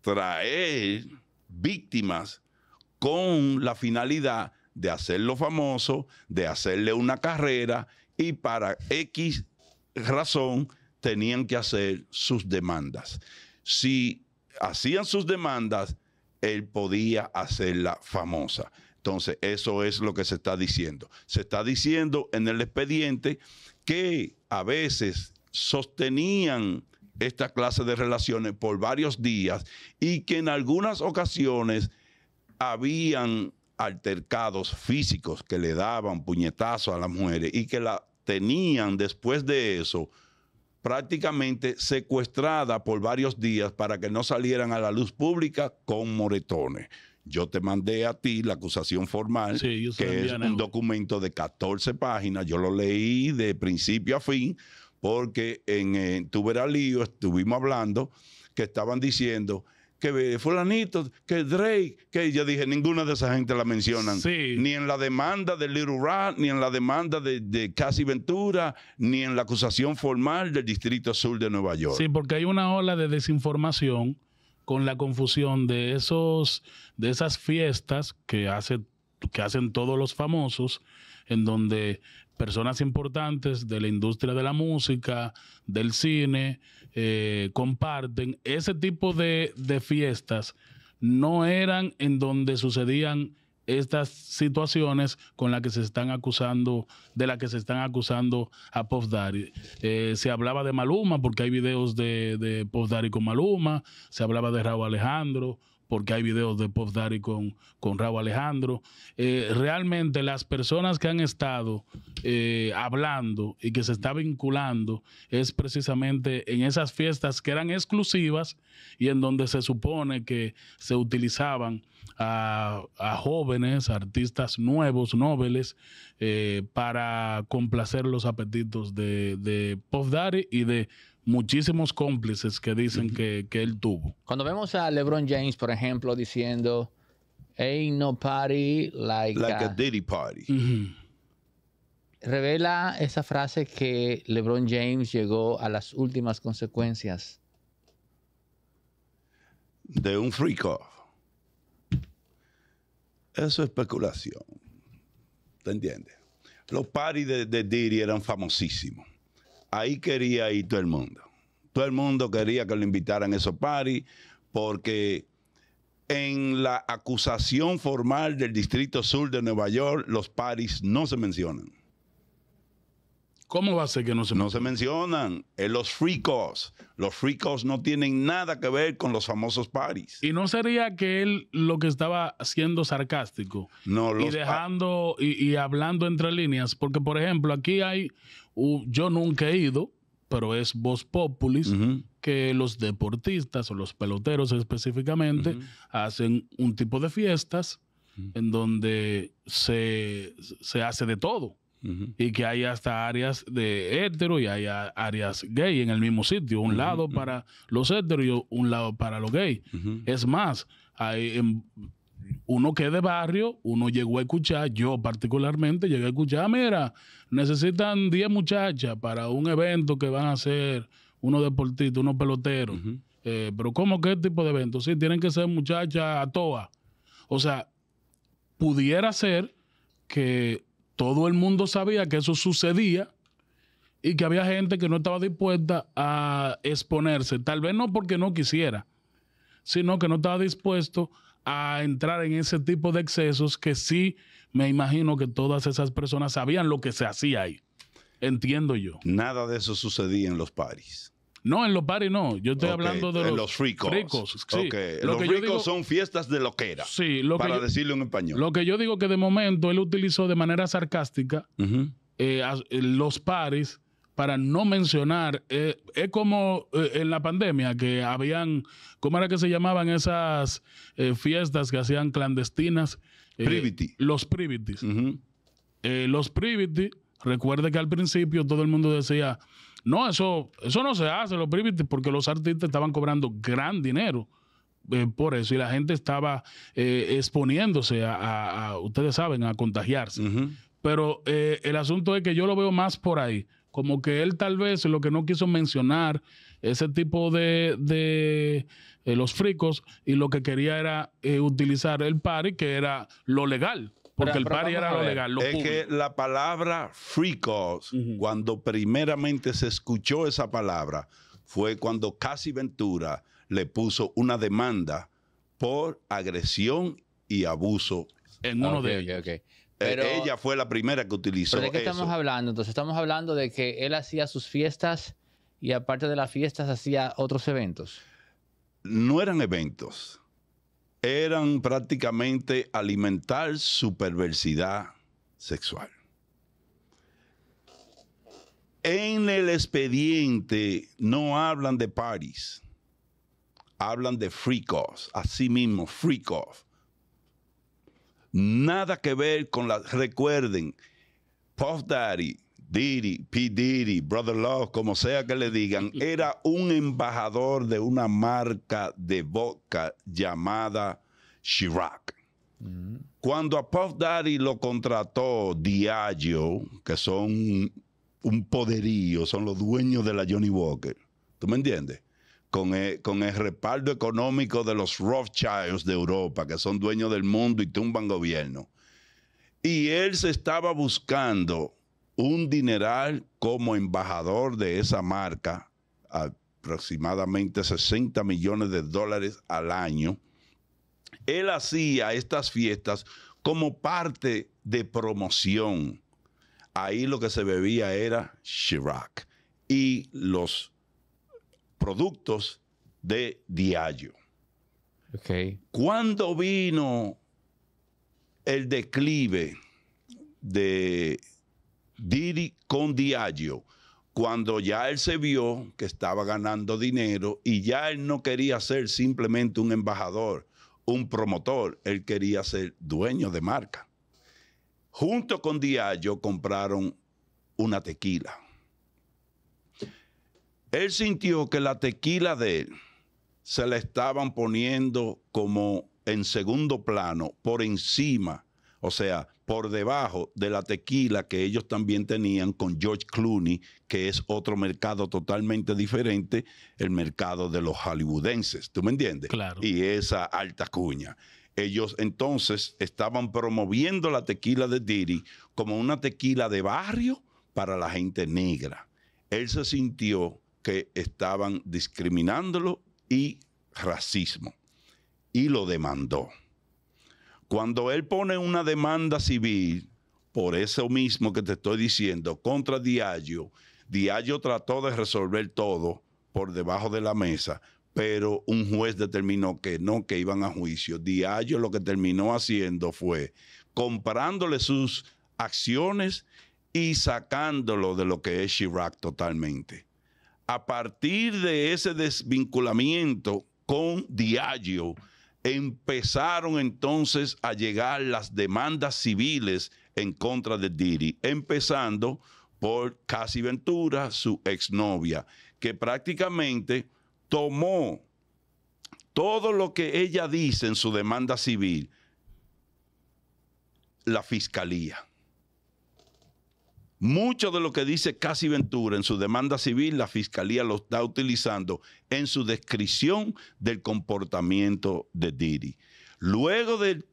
traer víctimas con la finalidad de hacerlo famoso, de hacerle una carrera y para X razón tenían que hacer sus demandas. Si hacían sus demandas, él podía hacerla famosa. Entonces, eso es lo que se está diciendo. Se está diciendo en el expediente que a veces sostenían esta clase de relaciones por varios días y que en algunas ocasiones habían altercados físicos que le daban puñetazos a las mujeres y que la tenían después de eso prácticamente secuestrada por varios días para que no salieran a la luz pública con moretones. Yo te mandé a ti la acusación formal, que es un documento de 14 páginas. Yo lo leí de principio a fin, porque en, en eh, Tuberalío estuvimos hablando que estaban diciendo que fulanito, que Drake, que yo dije, ninguna de esa gente la mencionan. Ni en la demanda de Little Rat, ni en la demanda de, Casi Ventura, ni en la acusación formal del Distrito Sur de Nueva York. Sí, porque hay una ola de desinformación con la confusión de esos de esas fiestas que hace que hacen todos los famosos, en donde personas importantes de la industria de la música, del cine, eh, comparten. Ese tipo de, fiestas no eran en donde sucedían estas situaciones con las que se están acusando, de las que se están acusando a Post eh, se hablaba de Maluma, porque hay videos de, de con Maluma, se hablaba de Raúl Alejandro, porque hay videos de Pop Daddy con, con Raúl Alejandro. Eh, realmente las personas que han estado eh, hablando y que se está vinculando es precisamente en esas fiestas que eran exclusivas y en donde se supone que se utilizaban a, jóvenes, artistas nuevos, nobles, eh, para complacer los apetitos de, de Daddy y de muchísimos cómplices que dicen que, él tuvo. Cuando vemos a LeBron James, por ejemplo, diciendo, ain't no party like, a, Diddy party. Revela esa frase que LeBron James llegó a las últimas consecuencias. De un freak off. Eso es especulación. ¿Te entiendes? Los parties de, de Diddy eran famosísimos ahí quería ir todo el mundo. Todo el mundo quería que lo invitaran a esos paris porque en la acusación formal del Distrito Sur de Nueva York, los paris no se mencionan. ¿Cómo va a ser que no se mencionan? No se mencionan. los fricos. Los fricos no tienen nada que ver con los famosos paris. Y no sería que él lo que estaba siendo sarcástico. No, y dejando y hablando entre líneas. Porque, por ejemplo, aquí hay yo nunca he ido, pero es Voz Populis, que los deportistas o los peloteros específicamente hacen un tipo de fiestas en donde se, hace de todo. Y que hay hasta áreas de hétero y hay áreas gay en el mismo sitio. Un lado para los héteros y un lado para los gays. Es más, hay, en, uno que es de barrio, uno llegó a escuchar, yo particularmente llegué a escuchar, mira, necesitan 10 muchachas para un evento que van a hacer unos deportistas, unos peloteros. Eh, pero ¿cómo qué tipo de evento? Sí, tienen que ser muchachas a toa. O sea, pudiera ser que todo el mundo sabía que eso sucedía y que había gente que no estaba dispuesta a exponerse, tal vez no porque no quisiera, sino que no estaba dispuesto a entrar en ese tipo de excesos que sí me imagino que todas esas personas sabían lo que se hacía ahí. Entiendo yo. Nada de eso sucedía en los paris. No, en los paris no. Yo estoy hablando de los, los ricos. los ricos son fiestas de loquera. Sí, lo para que yo, decirlo en español. Lo que yo digo que de momento él utilizó de manera sarcástica eh, eh, los paris para no mencionar, eh, es como eh, en la pandemia que habían, ¿cómo era que se llamaban esas eh, fiestas que hacían clandestinas? Privity. Los privities. los privity, recuerde que al principio todo el mundo decía, no, eso, eso no se hace, los privities, porque los artistas estaban cobrando gran dinero. por eso y la gente estaba exponiéndose a, ustedes saben, a contagiarse. Pero el asunto es que yo lo veo más por ahí. Como que él tal vez lo que no quiso mencionar, ese tipo de, eh, los fricos, y lo que quería era eh, utilizar el pari, que era lo legal. Porque el pari era lo legal. es que la palabra fricos, cuando primeramente se escuchó esa palabra, fue cuando Casi Ventura le puso una demanda por agresión y abuso en uno de ellos. Eh, ella fue la primera que utilizó. ¿pero ¿De qué estamos hablando? Entonces, estamos hablando de que él hacía sus fiestas y aparte de las fiestas hacía otros eventos. No eran eventos, eran prácticamente alimentar su perversidad sexual. En el expediente no hablan de parties, hablan de freak offs así mismo, freak offs Nada que ver con la. Recuerden, Puff Daddy, Diddy, P. Diddy, Brother Love, como sea que le digan, [LAUGHS] era un embajador de una marca de boca llamada Chirac. Mm. Cuando a Puff Daddy lo contrató Diageo, que son un poderío, son los dueños de la Johnny Walker, ¿tú me entiendes? con, el, respaldo económico de los Rothschilds de Europa, que son dueños del mundo y tumban gobierno. Y él se estaba buscando un dineral como embajador de esa marca, aproximadamente 60 millones de dólares al año. Él hacía estas fiestas como parte de promoción. Ahí lo que se bebía era Chirac y los productos de Diallo. Okay. ¿Cuándo vino el declive de Diri con Diallo? Cuando ya él se vio que estaba ganando dinero y ya él no quería ser simplemente un embajador, un promotor, él quería ser dueño de marca. Junto con Diallo compraron una tequila él sintió que la tequila de él se la estaban poniendo como en segundo plano, por encima, o sea, por debajo de la tequila que ellos también tenían con George Clooney, que es otro mercado totalmente diferente, el mercado de los hollywoodenses, ¿tú me entiendes? Claro. Y esa alta cuña. Ellos entonces estaban promoviendo la tequila de Diri como una tequila de barrio para la gente negra. Él se sintió que estaban discriminándolo y racismo. Y lo demandó. Cuando él pone una demanda civil, por eso mismo que te estoy diciendo, contra Diallo, Diallo trató de resolver todo por debajo de la mesa, pero un juez determinó que no, que iban a juicio. Diallo lo que terminó haciendo fue comparándole sus acciones y sacándolo de lo que es Chirac totalmente a partir de ese desvinculamiento con Diagio, empezaron entonces a llegar las demandas civiles en contra de Diri, empezando por Casi Ventura, su exnovia, que prácticamente tomó todo lo que ella dice en su demanda civil, la fiscalía. Mucho de lo que dice Casi Ventura en su demanda civil, la fiscalía lo está utilizando en su descripción del comportamiento de Didi. Luego de,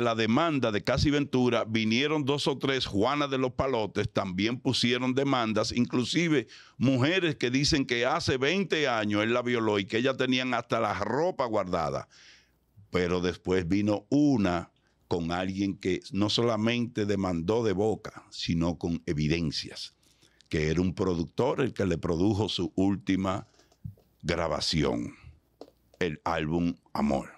la demanda de Casi Ventura, vinieron dos o tres Juana de los Palotes, también pusieron demandas, inclusive mujeres que dicen que hace 20 años él la violó y que ellas tenían hasta la ropa guardada. Pero después vino una con alguien que no solamente demandó de boca, sino con evidencias, que era un productor el que le produjo su última grabación, el álbum Amor,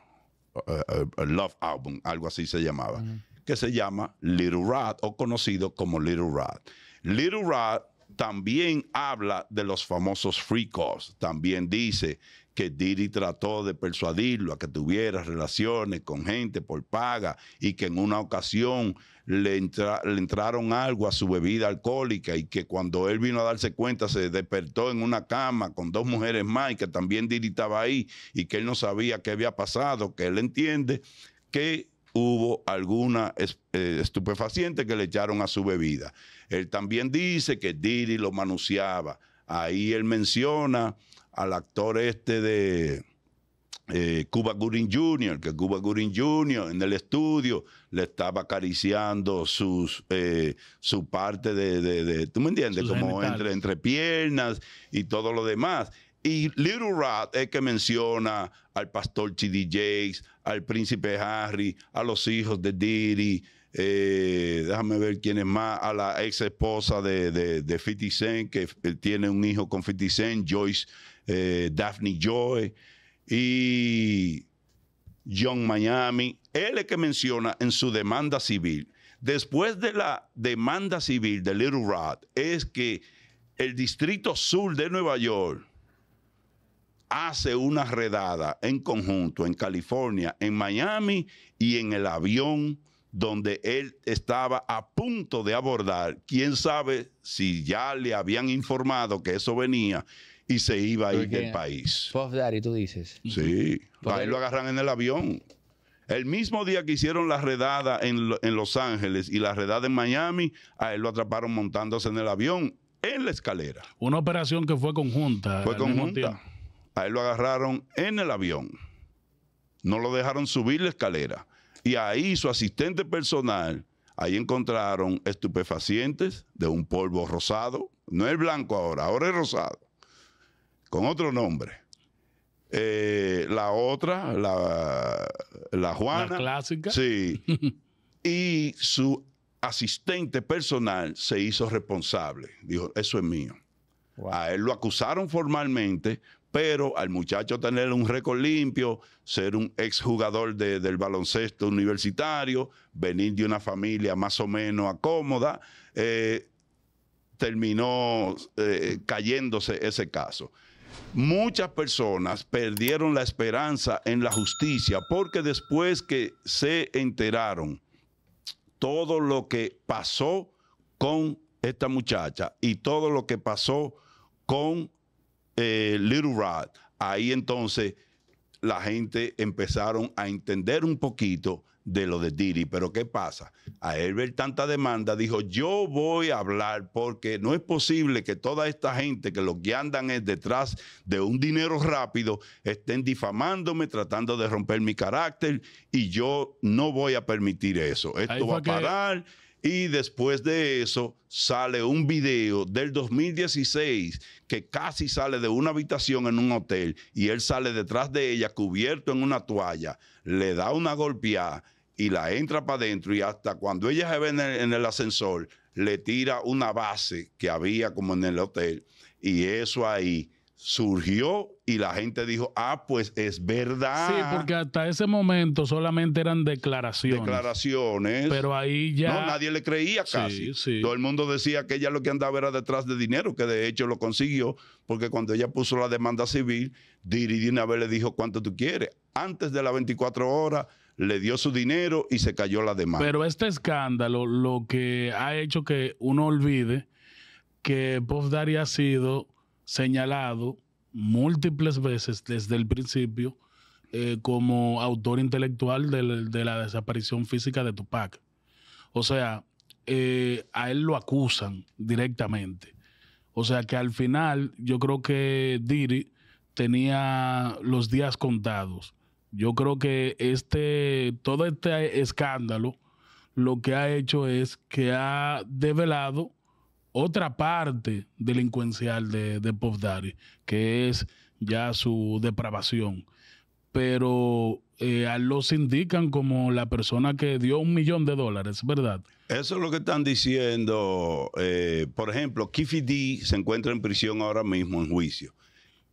eh, eh, Love Album, algo así se llamaba, que se llama Little Rat o conocido como Little Rat. Little Rat también habla de los famosos free calls, también dice que Diri trató de persuadirlo a que tuviera relaciones con gente por paga y que en una ocasión le, entraron algo a su bebida alcohólica y que cuando él vino a darse cuenta se despertó en una cama con dos mujeres más y que también Diri estaba ahí y que él no sabía qué había pasado, que él entiende que hubo alguna eh, estupefaciente que le echaron a su bebida. Él también dice que Diri lo manuseaba. Ahí él menciona al actor este de eh, Cuba Gooding Jr., que Cuba Gooding Jr. en el estudio le estaba acariciando sus, eh, su parte de, ¿tú me entiendes? Como entre, entre piernas y todo lo demás. Y Little Rat es que menciona al pastor Chidi Jakes, al príncipe Harry, a los hijos de Diddy, eh, déjame ver quién es más, a la ex esposa de, de, de 50 Cent, que tiene un hijo con 50 Cent, Joyce eh, Daphne Joy y John Miami, él es que menciona en su demanda civil. Después de la demanda civil de Little Rod, es que el Distrito Sur de Nueva York hace una redada en conjunto en California, en Miami y en el avión donde él estaba a punto de abordar. Quién sabe si ya le habían informado que eso venía y se iba a ir del país. Puff Daddy, tú dices. Sí, pues ahí lo agarran en el avión. El mismo día que hicieron la redada en, en, Los Ángeles y la redada en Miami, a él lo atraparon montándose en el avión en la escalera. Una operación que fue conjunta. Fue conjunta. A él lo agarraron en el avión. No lo dejaron subir la escalera. Y ahí su asistente personal, ahí encontraron estupefacientes de un polvo rosado. No es blanco ahora, ahora es rosado con otro nombre. Eh, la otra, la, la Juana. La clásica. Sí. [LAUGHS] y su asistente personal se hizo responsable. Dijo, eso es mío. A él lo acusaron formalmente, pero al muchacho tener un récord limpio, ser un exjugador de, del baloncesto universitario, venir de una familia más o menos acómoda, eh, terminó eh, cayéndose ese caso. Muchas personas perdieron la esperanza en la justicia porque después que se enteraron todo lo que pasó con esta muchacha y todo lo que pasó con eh, Little Rod, ahí entonces la gente empezaron a entender un poquito de lo de Diri, Pero ¿qué pasa? A él ver tanta demanda, dijo, yo voy a hablar porque no es posible que toda esta gente que lo que andan es detrás de un dinero rápido, estén difamándome, tratando de romper mi carácter y yo no voy a permitir eso. Esto va a parar. Y después de eso sale un video del 2016 que casi sale de una habitación en un hotel y él sale detrás de ella cubierto en una toalla, le da una golpeada y la entra para adentro y hasta cuando ella se ve en el, ascensor, le tira una base que había como en el hotel y eso ahí surgió y la gente dijo, ah, pues es verdad. Sí, porque hasta ese momento solamente eran declaraciones. Declaraciones. Pero ahí ya... No, nadie le creía casi. Todo el mundo decía que ella lo que andaba era detrás de dinero, que de hecho lo consiguió, porque cuando ella puso la demanda civil, Diri le dijo cuánto tú quieres. Antes de las 24 horas le dio su dinero y se cayó la demanda. Pero este escándalo lo que ha hecho que uno olvide que Puff Daddy ha sido señalado múltiples veces desde el principio eh, como autor intelectual de, la desaparición física de Tupac. O sea, eh, a él lo acusan directamente. O sea que al final yo creo que Diri tenía los días contados. Yo creo que este, todo este escándalo lo que ha hecho es que ha develado otra parte delincuencial de, de que es ya su depravación. Pero eh, los indican como la persona que dio un millón de dólares, ¿verdad? Eso es lo que están diciendo. Eh, por ejemplo, Kiffy D se encuentra en prisión ahora mismo en juicio.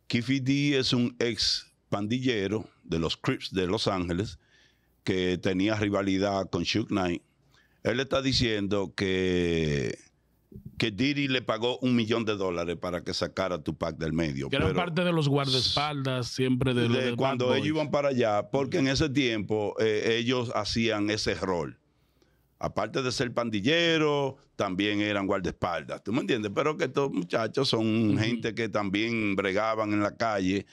Kiffy D es un ex pandillero de los Crips de Los Ángeles, que tenía rivalidad con Shook Knight, él está diciendo que, que Diddy le pagó un millón de dólares para que sacara tu Tupac del medio. Que parte de los guardaespaldas siempre de, Cuando ellos iban para allá, porque en ese tiempo eh, ellos hacían ese rol. Aparte de ser pandillero también eran guardaespaldas. ¿Tú me entiendes? Pero que estos muchachos son gente que también bregaban en la calle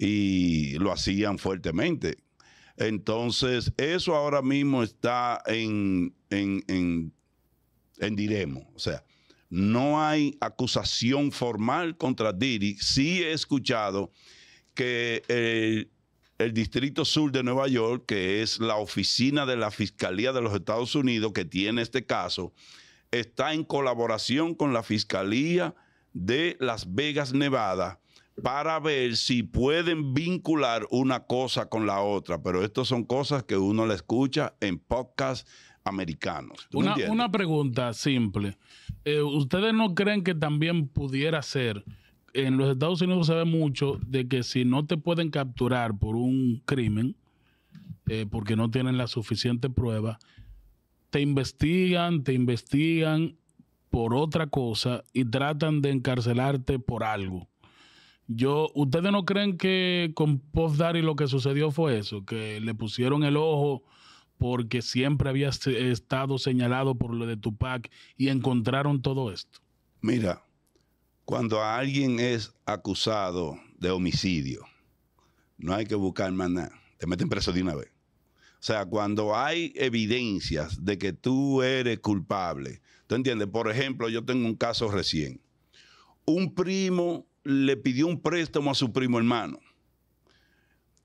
y lo hacían fuertemente. Entonces, eso ahora mismo está en, en, en, diremo. O sea, no hay acusación formal contra Didi. Sí he escuchado que el, Distrito Sur de Nueva York, que es la oficina de la Fiscalía de los Estados Unidos que tiene este caso, está en colaboración con la Fiscalía de Las Vegas, Nevada, para ver si pueden vincular una cosa con la otra. Pero estas son cosas que uno la escucha en podcasts americanos. Una, pregunta simple. Eh, ¿Ustedes no creen que también pudiera ser? En los Estados Unidos se ve mucho de que si no te pueden capturar por un crimen, eh, porque no tienen la suficiente prueba, te investigan, te investigan por otra cosa y tratan de encarcelarte por algo. Yo, ¿ustedes no creen que con Puff Daddy lo que sucedió fue eso? Que le pusieron el ojo porque siempre había estado señalado por lo de Tupac y encontraron todo esto. Mira, cuando alguien es acusado de homicidio, no hay que buscar más nada. Te meten preso de una vez. O sea, cuando hay evidencias de que tú eres culpable, ¿tú entiendes? Por ejemplo, yo tengo un caso recién. Un primo le pidió un préstamo a su primo hermano.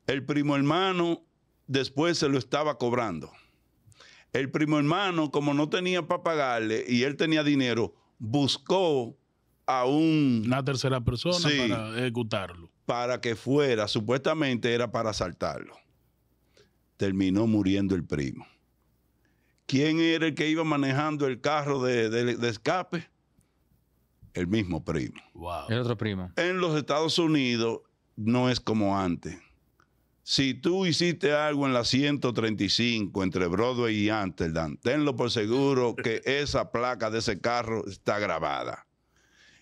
El primo hermano después se lo estaba cobrando. El primo hermano, como no tenía para pagarle y él tenía dinero, buscó a un... Una tercera persona para ejecutarlo. Para que fuera, supuestamente era para asaltarlo. Terminó muriendo el primo. ¿Quién era el que iba manejando el carro de, de escape? el mismo primo. El otro primo. En los Estados Unidos no es como antes. Si tú hiciste algo en la 135 entre Broadway y Amsterdam, tenlo por seguro que [LAUGHS] esa placa de ese carro está grabada.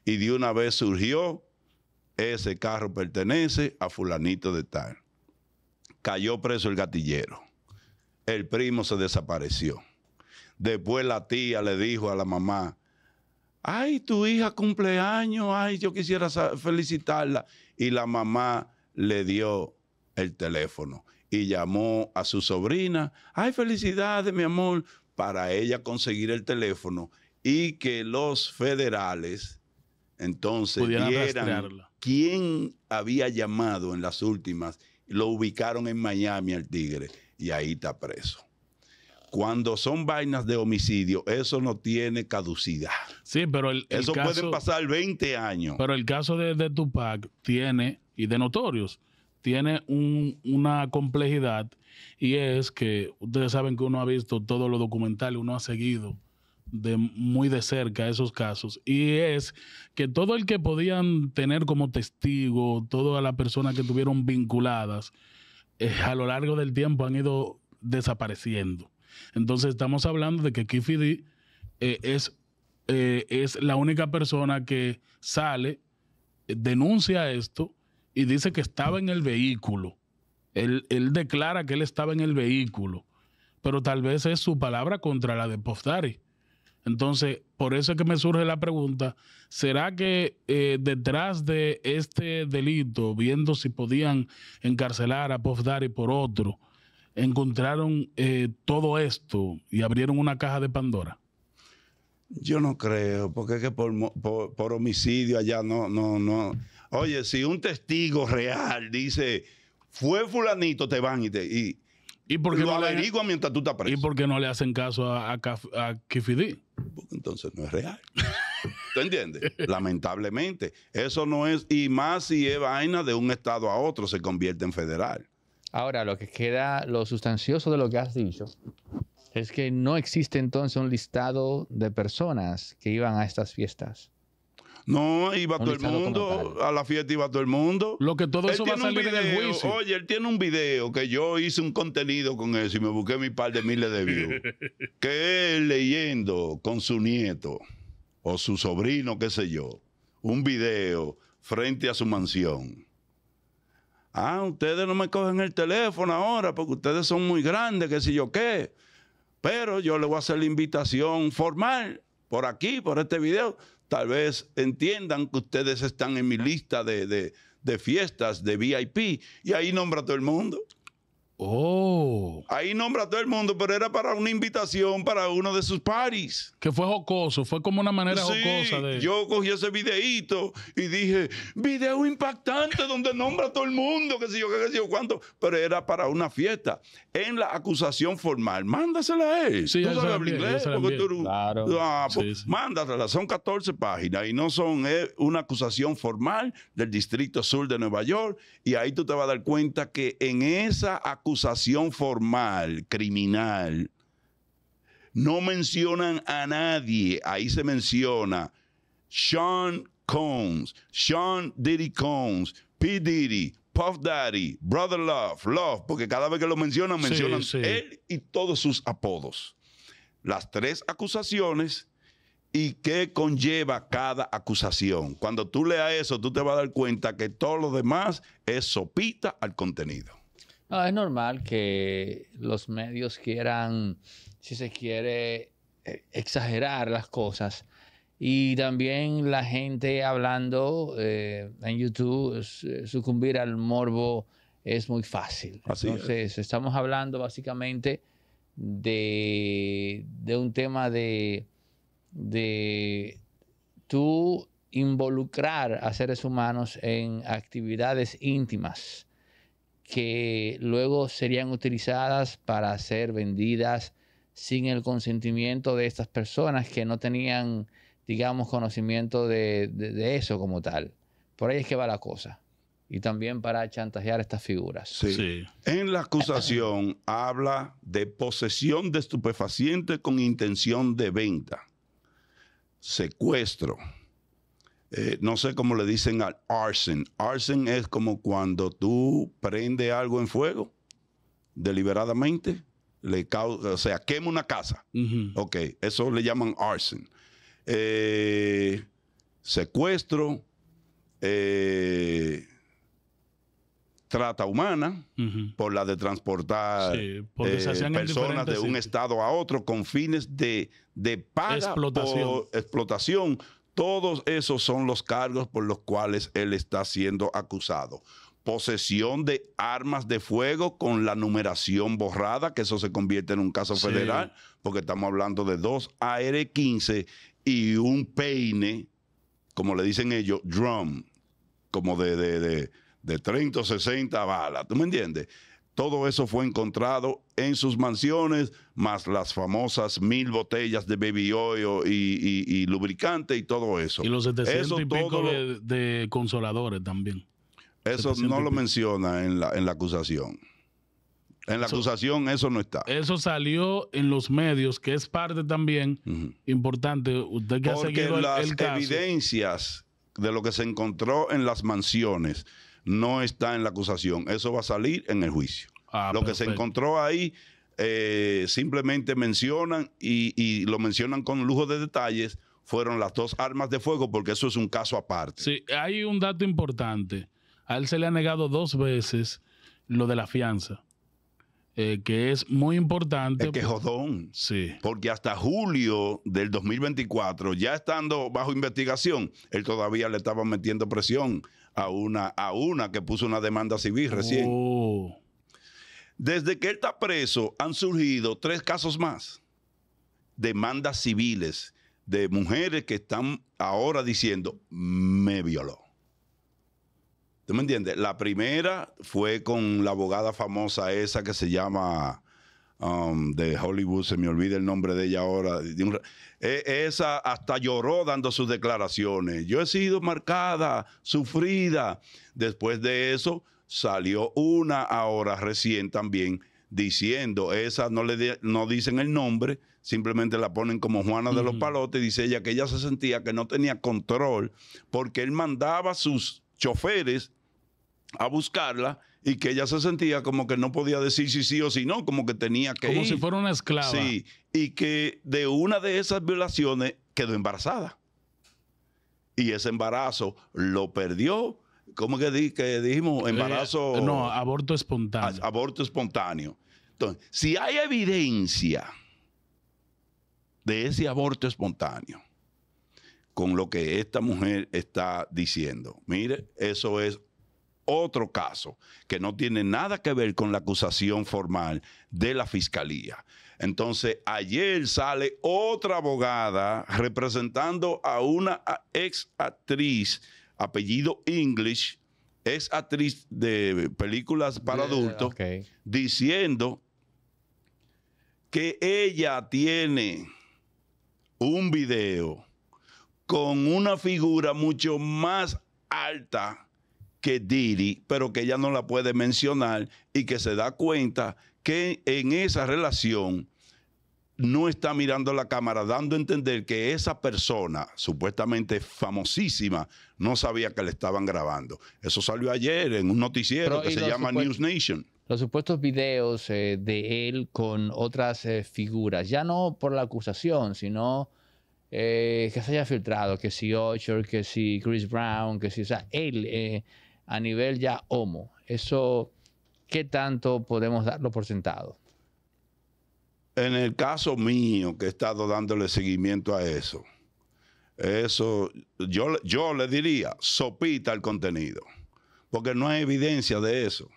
Y de una vez surgió, ese carro pertenece a fulanito de tal. Cayó preso el gatillero. El primo se desapareció. Después la tía le dijo a la mamá, ay, tu hija cumpleaños, ay, yo quisiera felicitarla. Y la mamá le dio el teléfono y llamó a su sobrina, ay, felicidades, mi amor, para ella conseguir el teléfono y que los federales entonces vieran quién había llamado en las últimas. Lo ubicaron en Miami al tigre y ahí está preso cuando son vainas de homicidio, eso no tiene caducidad. Sí, pero el, Eso puede pasar 20 años. Pero el caso de, Tupac tiene, y de Notorios, tiene una complejidad y es que ustedes saben que uno ha visto todos los documentales, uno ha seguido muy de cerca esos casos y es que todo el que podían tener como testigo, todas las personas que tuvieron vinculadas, eh, a lo largo del tiempo han ido desapareciendo. Entonces estamos hablando de que Kifidi eh, eh, es, la única persona que sale, eh, denuncia esto y dice que estaba en el vehículo. Él, declara que él estaba en el vehículo, pero tal vez es su palabra contra la de Povdari. Entonces, por eso es que me surge la pregunta, ¿será que detrás de este delito, viendo si podían encarcelar a Povdari por otro, encontraron eh, todo esto y abrieron una caja de Pandora? Yo no creo, porque es que por, homicidio allá no, no, no. Oye, si un testigo real dice, fue fulanito, te van y te... Y, por qué no le, mientras tú estás preso. ¿Y por qué no le hacen caso a, a, Kifidi? entonces no es real. ¿Tú entiendes? [LAUGHS] Lamentablemente. Eso no es, y más si es vaina de un estado a otro, se convierte en federal. Ahora, lo que queda, lo sustancioso de lo que has dicho, es que no existe entonces un listado de personas que iban a estas fiestas. No, iba todo el mundo, a la fiesta iba todo el mundo. Lo que todo eso va a salir en el juicio. Oye, él tiene un video que yo hice un contenido con eso y me busqué mi par de miles de views. [LAUGHS] que él leyendo con su nieto o su sobrino, qué sé yo, un video frente a su mansión Ah, ustedes no me cogen el teléfono ahora porque ustedes son muy grandes, qué sé yo qué. Pero yo le voy a hacer la invitación formal por aquí, por este video. Tal vez entiendan que ustedes están en mi lista de, de fiestas de VIP y ahí nombra a todo el mundo. Oh. Ahí nombra a todo el mundo, pero era para una invitación para uno de sus paris. Que fue jocoso, fue como una manera jocosa de. Yo cogí ese videíto y dije, video impactante donde nombra a todo el mundo, que sé yo, qué sé yo, cuánto. Pero era para una fiesta. En la acusación formal, mándasela a él. Sí, tú sabes hablar inglés, Claro. Ah, pues, mándasela, son 14 páginas y no son eh, una acusación formal del Distrito Sur de Nueva York. Y ahí tú te vas a dar cuenta que en esa acusación acusación formal, criminal, no mencionan a nadie. Ahí se menciona Sean Combs, Sean Diddy Combs, P. Diddy, Puff Daddy, Brother Love, Love, porque cada vez que lo mencionan, mencionan él y todos sus apodos. Las tres acusaciones y qué conlleva cada acusación. Cuando tú leas eso, tú te vas a dar cuenta que todo lo demás es sopita al contenido. No, es normal que los medios quieran, si se quiere, e, exagerar las cosas. Y también la gente hablando eh, en YouTube, eh, sucumbir al morbo es muy fácil. Así Entonces, estamos hablando básicamente de, un tema de, de tú involucrar a seres humanos en actividades íntimas que luego serían utilizadas para ser vendidas sin el consentimiento de estas personas que no tenían, digamos, conocimiento de, eso como tal. Por ahí es que va la cosa. Y también para chantajear estas figuras. sí. En la acusación [LAUGHS] habla de posesión de estupefacientes con intención de venta, secuestro, eh, no sé cómo le dicen al arson. Arson es como cuando tú prende algo en fuego deliberadamente, le o sea, quema una casa. Ok, eso le llaman arson. Eh, secuestro, eh, trata humana, por la de transportar personas de un estado a otro con fines de, de paga explotación todos esos son los cargos por los cuales él está siendo acusado. Posesión de armas de fuego con la numeración borrada, que eso se convierte en un caso federal, porque estamos hablando de dos AR-15 y un peine, como le dicen ellos, drum, como de, de 30 o 60 balas. ¿Tú me entiendes? Todo eso fue encontrado en sus mansiones, más las famosas mil botellas de baby oil y, lubricante y todo eso. Y los 700 y de, consoladores también. Eso no lo menciona en la, acusación. En la acusación eso no está. Eso salió en los medios, que es parte también importante. Usted Porque las evidencias de lo que se encontró en las mansiones no está en la acusación. Eso va a salir en el juicio. Ah, lo que se encontró ahí eh, simplemente mencionan y, lo mencionan con lujo de detalles. Fueron las dos armas de fuego porque eso es un caso aparte. Sí, hay un dato importante. A él se le ha negado dos veces lo de la fianza. Eh, que es muy importante. Es que jodón. Sí. Porque hasta julio del 2024, ya estando bajo investigación, él todavía le estaba metiendo presión a una, a una que puso una demanda civil recién. Oh. Desde que él está preso han surgido tres casos más. Demandas civiles de mujeres que están ahora diciendo, me violó. ¿Tú me entiendes? La primera fue con la abogada famosa esa que se llama Um, de Hollywood, se me olvida el nombre de ella ahora. E, esa hasta lloró dando sus declaraciones. Yo he sido marcada, sufrida. Después de eso salió una ahora recién también diciendo, esa no le no dicen el nombre, simplemente la ponen como Juana de los Palotes, dice ella que ella se sentía que no tenía control porque él mandaba a sus choferes a buscarla y que ella se sentía como que no podía decir si sí o si no, como que tenía que como si fuera una esclava. Sí, y que de una de esas violaciones quedó embarazada. Y ese embarazo lo perdió. ¿Cómo que, di, que dijimos? Eh, embarazo. no, aborto espontáneo. aborto espontáneo. Entonces, si hay evidencia de ese aborto espontáneo, con lo que esta mujer está diciendo. Mire, eso es otro caso que no tiene nada que ver con la acusación formal de la fiscalía. Entonces, ayer sale otra abogada representando a una ex actriz, apellido English, ex actriz de películas para adultos, diciendo que ella tiene un video con una figura mucho más alta que Didi, pero que ella no la puede mencionar y que se da cuenta que en esa relación no está mirando la cámara, dando a entender que esa persona, supuestamente famosísima, no sabía que le estaban grabando. Eso salió ayer en un noticiero que se llama News Nation los supuestos videos eh, de él con otras eh, figuras, ya no por la acusación, sino eh, que se haya filtrado, que si Osher que si Chris Brown, que si, o sea, él a nivel ya homo. Eso, ¿qué tanto podemos darlo por sentado? En el caso mío, que he estado dándole seguimiento a eso, eso yo, yo le diría, sopita el contenido, porque no hay evidencia de eso.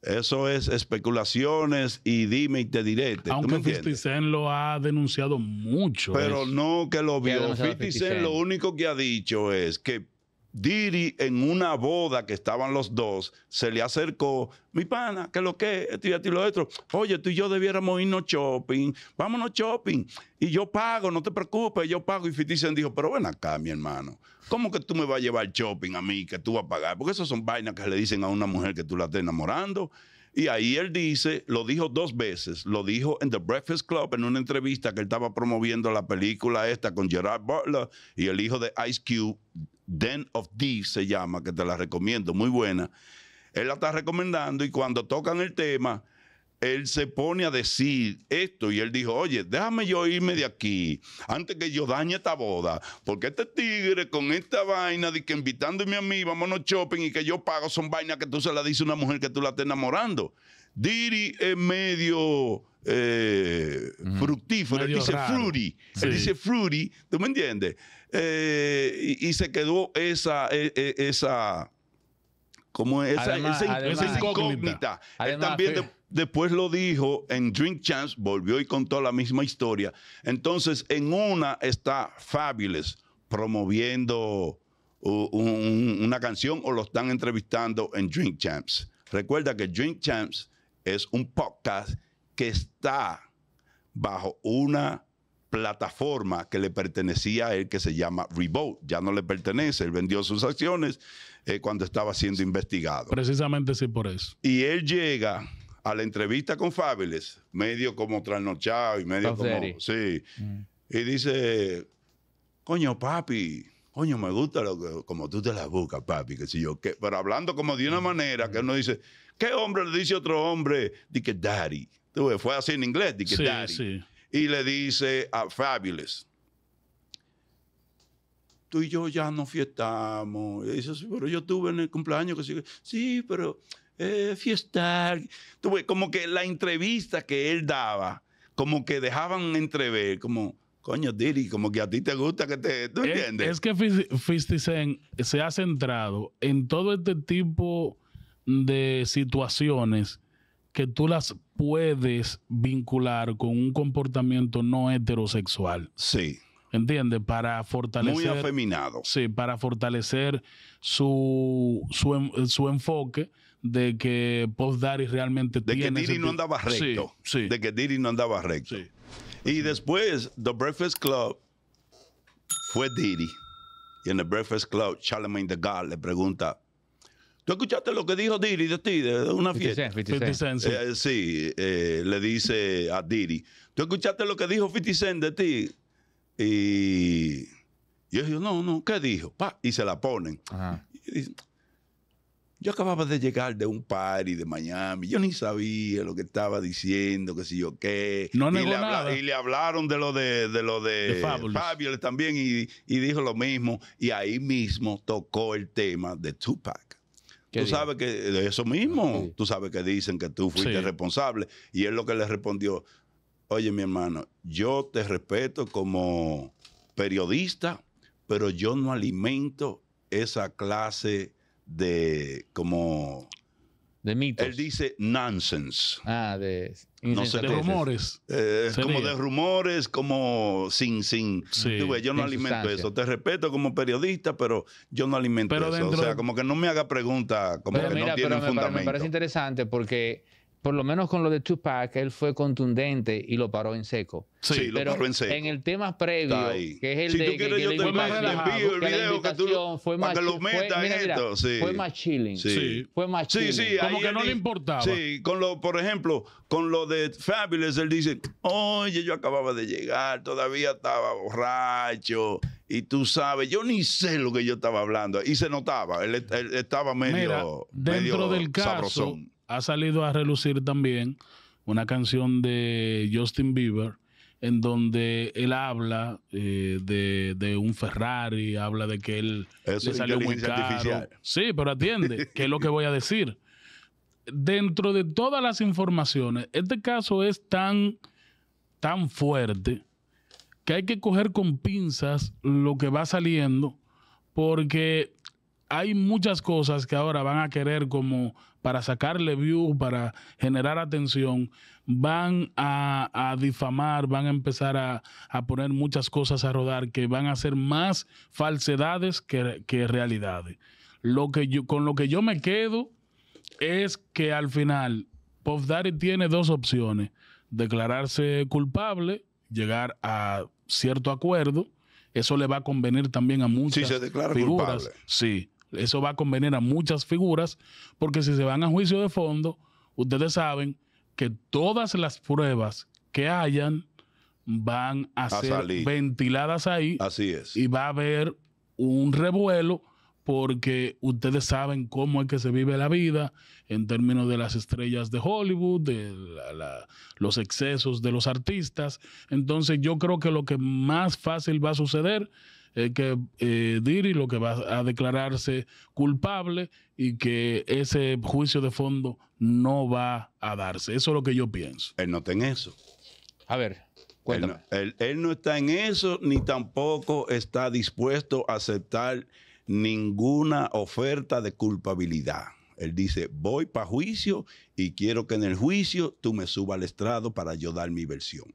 Eso es especulaciones y dime y te diré. Aunque Fisticen lo ha denunciado mucho. Pero no que lo vio. Fisticen lo único que ha dicho es que Diri en una boda que estaban los dos, se le acercó, mi pana, ¿qué es lo que? Esto y, esto y lo otro. Oye, tú y yo debiéramos irnos shopping, vámonos shopping. Y yo pago, no te preocupes, yo pago. Y Fitizen dijo, pero ven acá, mi hermano, ¿cómo que tú me vas a llevar shopping a mí, que tú vas a pagar? Porque esas son vainas que le dicen a una mujer que tú la estás enamorando. Y ahí él dice, lo dijo dos veces, lo dijo en The Breakfast Club en una entrevista que él estaba promoviendo la película esta con Gerard Butler y el hijo de Ice Cube, Den of D se llama, que te la recomiendo, muy buena. Él la está recomendando y cuando tocan el tema, él se pone a decir esto y él dijo, oye, déjame yo irme de aquí antes que yo dañe esta boda, porque este tigre con esta vaina de que invitándome a mí, vámonos shopping y que yo pago son vainas que tú se la dices a una mujer que tú la estás enamorando. Diri es medio eh, fructífero, él dice fruity, él dice fruity, ¿tú me entiendes? Eh, y, se quedó esa, e, e, esa como esa, esa, incógnita. también después lo dijo en Drink Champs, volvió y contó la misma historia. Entonces, en una está Fabulous promoviendo una canción o lo están entrevistando en Drink Champs. Recuerda que Drink Champs es un podcast que está bajo una plataforma que le pertenecía a él que se llama Reboot Ya no le pertenece, él vendió sus acciones eh, cuando estaba siendo investigado. Precisamente sí por eso. Y él llega a la entrevista con Fábiles, medio como trasnochado y medio como... Sí. Mm. Y dice, coño papi, coño me gusta lo que, como tú te la buscas papi, que si yo, pero hablando como de una mm. manera que uno mm. dice, ¿qué hombre le dice otro hombre? Dice, daddy. fue así en inglés, dice, sí, Sí y le dice a Fabulous, tú y yo ya no fiestamos. Y dice, sí, pero yo tuve en el cumpleaños que sigue. Sí, pero eh, fiestar. Tuve como que la entrevista que él daba, como que dejaban entrever, como, coño, Diri, como que a ti te gusta que te. ¿Tú eh, entiendes? Es, que Fistisen se ha centrado en todo este tipo de situaciones que tú las puedes vincular con un comportamiento no heterosexual. Sí. ¿Entiendes? Para fortalecer. Muy afeminado. Sí, para fortalecer su, su, enfoque de que Post pues, Daddy realmente de Que Diddy no andaba recto. Sí, De que Diddy no andaba recto. Sí. Y después, The Breakfast Club fue Diddy. Y en The Breakfast Club, Charlemagne de God le pregunta: ¿Tú escuchaste lo que dijo Diri de ti, de una fiesta? 50 sí, eh, eh, le dice a Diri, ¿Tú escuchaste lo que dijo 50 Cent de ti? Y yo digo, no, no, ¿qué dijo? Pa, y se la ponen. yo acababa de llegar de un party de Miami, yo ni sabía lo que estaba diciendo, qué sé yo qué. No y, le nada. y le hablaron de lo de, de lo de, Fabulous. también y, y dijo lo mismo. Y ahí mismo tocó el tema de Tupac. Tú sabes que de eso mismo, ah, tú sabes que dicen que tú fuiste responsable. Y él lo que le respondió, oye mi hermano, yo te respeto como periodista, pero yo no alimento esa clase de como de Él dice nonsense. Ah, de, de rumores. Es eh, como de rumores, como sin, sin. yo no alimento eso. Te respeto como periodista, pero yo no alimento eso. O sea, como que no me haga preguntas como que no tienen pero fundamento. me parece interesante porque por lo menos con lo de Tupac, él fue contundente y lo paró en seco. Sí, lo paró en seco. En el tema previo, que es el de que, el video fue más, que lo fue, esto. Fue más chilling. Sí. Fue más chilling. Como que no le importaba. Sí, con lo, por ejemplo, con lo de Fabulous, él dice, oye, yo acababa de llegar, todavía estaba borracho y tú sabes, yo ni sé lo que yo estaba hablando. Y se notaba, él, estaba medio. dentro del caso, sabrosón ha salido a relucir también una canción de Justin Bieber en donde él habla eh, de, un Ferrari, habla de que él le salió muy caro. Sí, pero atiende, [LAUGHS] que es lo que voy a decir. Dentro de todas las informaciones, este caso es tan, tan fuerte que hay que coger con pinzas lo que va saliendo, porque hay muchas cosas que ahora van a querer como para sacarle views, para generar atención, van a, difamar, van a empezar a, poner muchas cosas a rodar que van a ser más falsedades que, que realidades. Lo que con lo que yo me quedo es que al final Povdari tiene dos opciones: declararse culpable, llegar a cierto acuerdo. Eso le va a convenir también a muchas. sí, se declara culpable. Sí. Eso va a convenir a muchas figuras, porque si se van a juicio de fondo, ustedes saben que todas las pruebas que hayan van a, ser ventiladas ahí. Así es. Y va a haber un revuelo porque ustedes saben cómo es que se vive la vida en términos de las estrellas de Hollywood, de los excesos de los artistas. Entonces yo creo que lo que más fácil va a suceder es eh, que eh, Diri lo que va a declararse culpable y que ese juicio de fondo no va a darse. Eso es lo que yo pienso. Él no está en eso. A ver, cuéntame. Él no, está en eso ni tampoco está dispuesto a aceptar ninguna oferta de culpabilidad. Él dice, voy para juicio y quiero que en el juicio tú me subas al estrado para yo dar mi versión.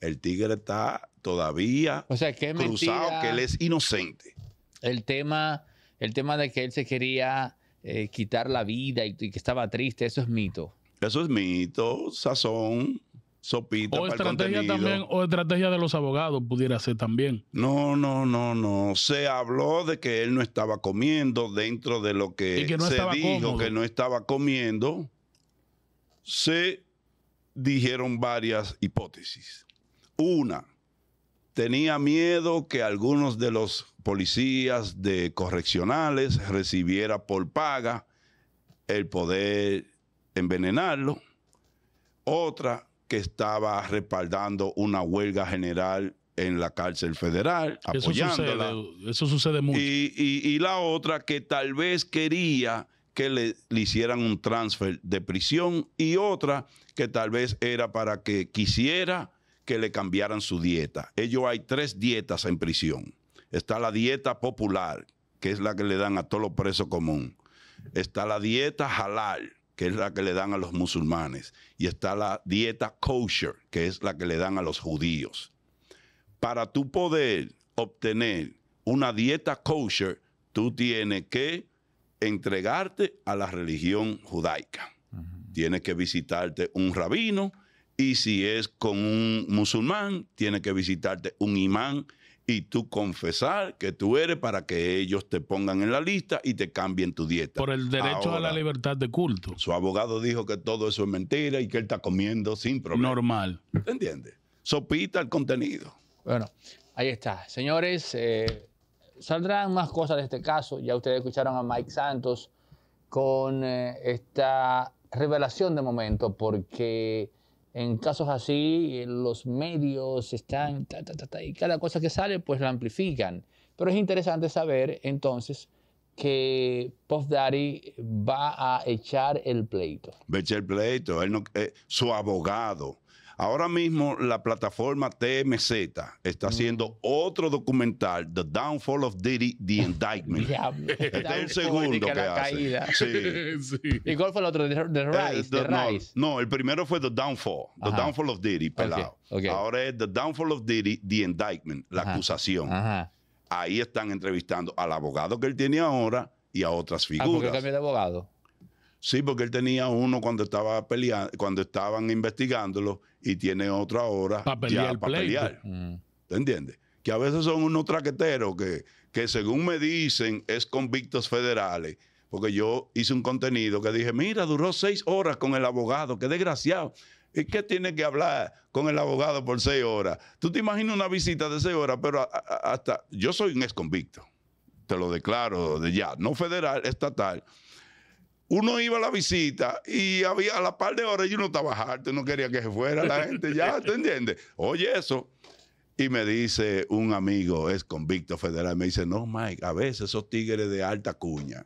El tigre está todavía o que cruzado, que él es inocente. El tema, el tema de que él se quería eh, quitar la vida y, que estaba triste, eso es mito. Eso es mito, sazón, sopita. O para estrategia el también, o estrategia de los abogados pudiera ser también. No, no, no, no. Se habló de que él no estaba comiendo dentro de lo que, se dijo que no estaba comiendo. Se dijeron varias hipótesis. Una, tenía miedo que algunos de los policías de correccionales recibiera por paga el poder envenenarlo. Otra, que estaba respaldando una huelga general en la cárcel federal, eso Sucede, eso sucede, mucho. Y, la otra, que tal vez quería que le hicieran un transfer de prisión. Y otra, que tal vez era para que quisiera que le cambiaran su dieta. Ellos hay tres dietas en prisión. Está la dieta popular, que es la que le dan a todos los presos común. Está la dieta halal, que es la que le dan a los musulmanes. Y está la dieta kosher, que es la que le dan a los judíos. Para tú poder obtener una dieta kosher, tú tienes que entregarte a la religión judaica. Tienes que visitarte un rabino, y si es con un musulmán, tiene que visitarte un imán y tú confesar que tú eres para que ellos te pongan en la lista y te cambien tu dieta. Por el derecho a la libertad de culto. Su abogado dijo que todo eso es mentira y que él está comiendo sin problema. Normal. ¿Te entiendes? Sopita el contenido. Bueno, ahí está. Señores, eh, saldrán más cosas de este caso. Ya ustedes escucharon a Mike Santos con eh, esta revelación de momento porque en casos así los medios están y cada cosa que sale pues la amplifican. Pero es interesante saber entonces que Puff Daddy va a echar el pleito. Va a echar el pleito. Él eh, su abogado Ahora mismo la plataforma TMZ está haciendo mm. otro documental, The Downfall of Diddy, The [LAUGHS] Indictment. Este es el segundo que hace. [LAUGHS] ¿Y cuál fue el otro? The, eh, Rise. no, el primero fue The Downfall, The Downfall of Diddy, pelado. Ahora es The Downfall of Diddy, The Indictment, la acusación. Ahí están entrevistando al abogado que él tiene ahora y a otras figuras. Ah, porque cambió de abogado. Sí, porque él tenía uno cuando estaba peleando, cuando estaban investigándolo y tiene otra ahora para pelear. Mm. ¿Te entiendes? Que a veces son unos traqueteros que, que según me dicen es convictos federales. Porque yo hice un contenido que dije, mira, duró seis horas con el abogado, qué desgraciado. ¿Y qué tiene que hablar con el abogado por seis horas? Tú te imaginas una visita de seis horas, pero hasta yo soy un ex convicto. te lo declaro de ya, no federal, estatal uno iba a la visita y había a la par de horas yo no estaba harto, no quería que se fuera la gente, ya, ¿te entiendes? Oye eso. Y me dice un amigo, es convicto federal, me dice, no, Mike, a veces esos tigres de alta cuña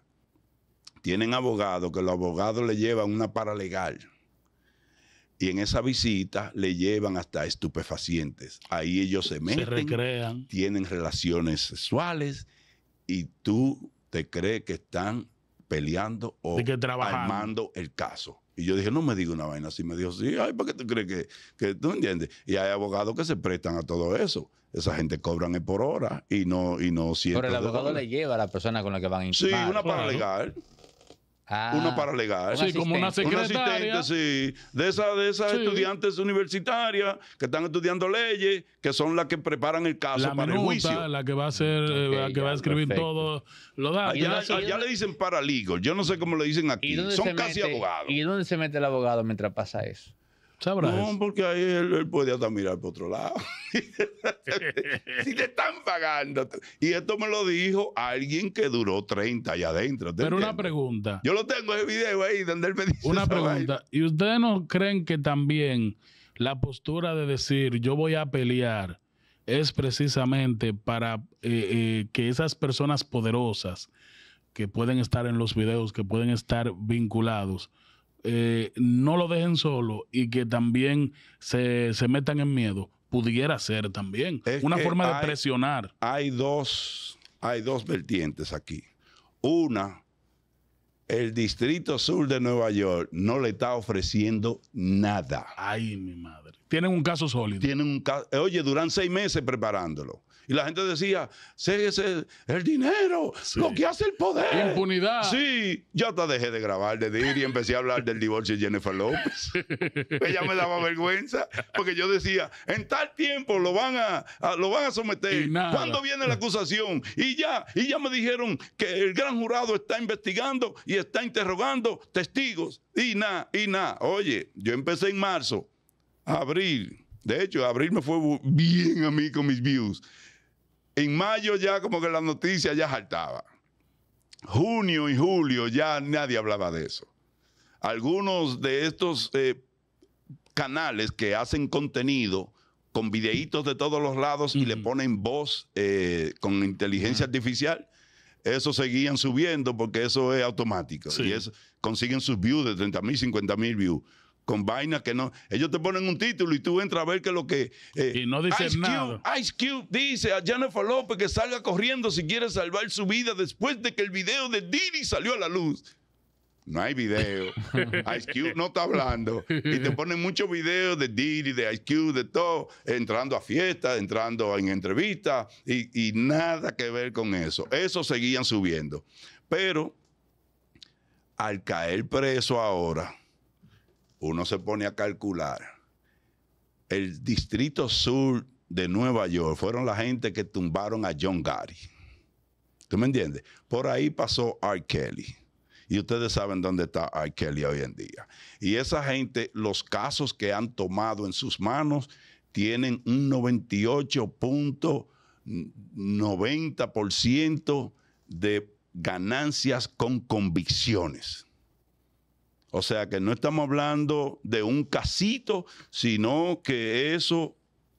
tienen abogados que los abogados le llevan una paralegal. Y en esa visita le llevan hasta estupefacientes. Ahí ellos se meten, recrean. tienen relaciones sexuales y tú te crees que están peleando o armando el caso. Y yo dije, no me diga una vaina así. Me dijo, sí, ay, ¿por qué tú crees que, que tú entiendes? Y hay abogados que se prestan a todo eso. Esa gente cobran por hora y no, y no Pero el abogado le lleva a la persona con la que van a intimar. Sí, una paralegal. Claro. Ah. uno para legal. como una secretaria. De esas de esas estudiantes universitarias que están estudiando leyes, que son las que preparan el caso para el juicio. La que va a ser, eh, que va a escribir todo lo da. le dicen paralegal. Yo no sé cómo le dicen aquí. Son casi abogados. ¿Y dónde se mete el abogado mientras pasa eso? No, porque ahí él, podía hasta mirar por otro lado. [LAUGHS] si le están pagando. Y esto me lo dijo alguien que duró 30 allá adentro. Pero una pregunta. Yo lo tengo el video ahí donde él me dice. Una pregunta. ¿Y ustedes no creen que también la postura de decir yo voy a pelear es precisamente para eh, eh, que esas personas poderosas que pueden estar en los videos, que pueden estar vinculados, eh, no lo dejen solo y que también se, metan en miedo, pudiera ser también una forma de presionar. Hay dos, hay dos vertientes aquí. Una, el Distrito Sur de Nueva York no le está ofreciendo nada. Ay, mi madre. Tienen un caso sólido. Tienen un Oye, duran seis meses preparándolo. Y la gente decía, sé ese, el dinero, lo que hace el poder. Impunidad. Sí, ya hasta dejé de grabar, de ir y empecé a hablar del divorcio de Jennifer López. [LAUGHS] Ella me daba vergüenza porque yo decía, en tal tiempo lo van a, lo van a someter. ¿Cuándo viene la acusación? Y ya, y ya me dijeron que el gran jurado está investigando y está interrogando testigos. Y nada, y nada. Oye, yo empecé en marzo, abril. De hecho, abril me fue bien a mí con mis views. En mayo ya como que la noticia ya saltaba. Junio y julio ya nadie hablaba de eso. Algunos de estos eh, canales que hacen contenido con videitos de todos los lados y le ponen voz eh, con inteligencia ah. artificial, eso seguían subiendo porque eso es automático. Y consiguen sus views de 30 mil, 50 mil views con vainas que no. Ellos te ponen un título y tú entras a ver que lo que. Eh, y no dice Ice Cube, Ice Cube dice a Jennifer López que salga corriendo si quiere salvar su vida después de que el video de Diddy salió a la luz. No hay video. [LAUGHS] Ice Cube no está hablando. Y te ponen muchos videos de Diddy, de Ice Cube, de todo, entrando a fiestas, entrando en entrevistas y nada que ver con eso. Eso seguían subiendo. Pero al caer preso ahora, uno se pone a calcular, el distrito sur de Nueva York fueron la gente que tumbaron a John Gary. ¿Tú me entiendes? Por ahí pasó R. Kelly. Y ustedes saben dónde está R. Kelly hoy en día. Y esa gente, los casos que han tomado en sus manos, tienen un 98.90% de ganancias con convicciones. O sea que no estamos hablando de un casito, sino que eso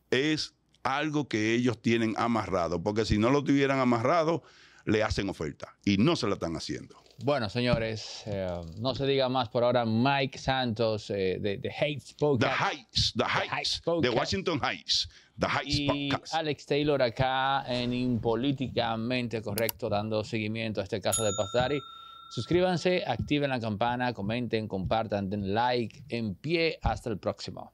es algo que ellos tienen amarrado, porque si no lo tuvieran amarrado, le hacen oferta y no se la están haciendo. Bueno, señores, eh, no se diga más por ahora. Mike Santos eh, de, The Heights Podcast. The Heights, The Heights, the Washington Heights. The Heights y Alex Taylor acá en Impolíticamente Correcto, dando seguimiento a este caso de Pastari. Suscríbanse, activen la campana, comenten, compartan, den like. En pie, hasta el próximo.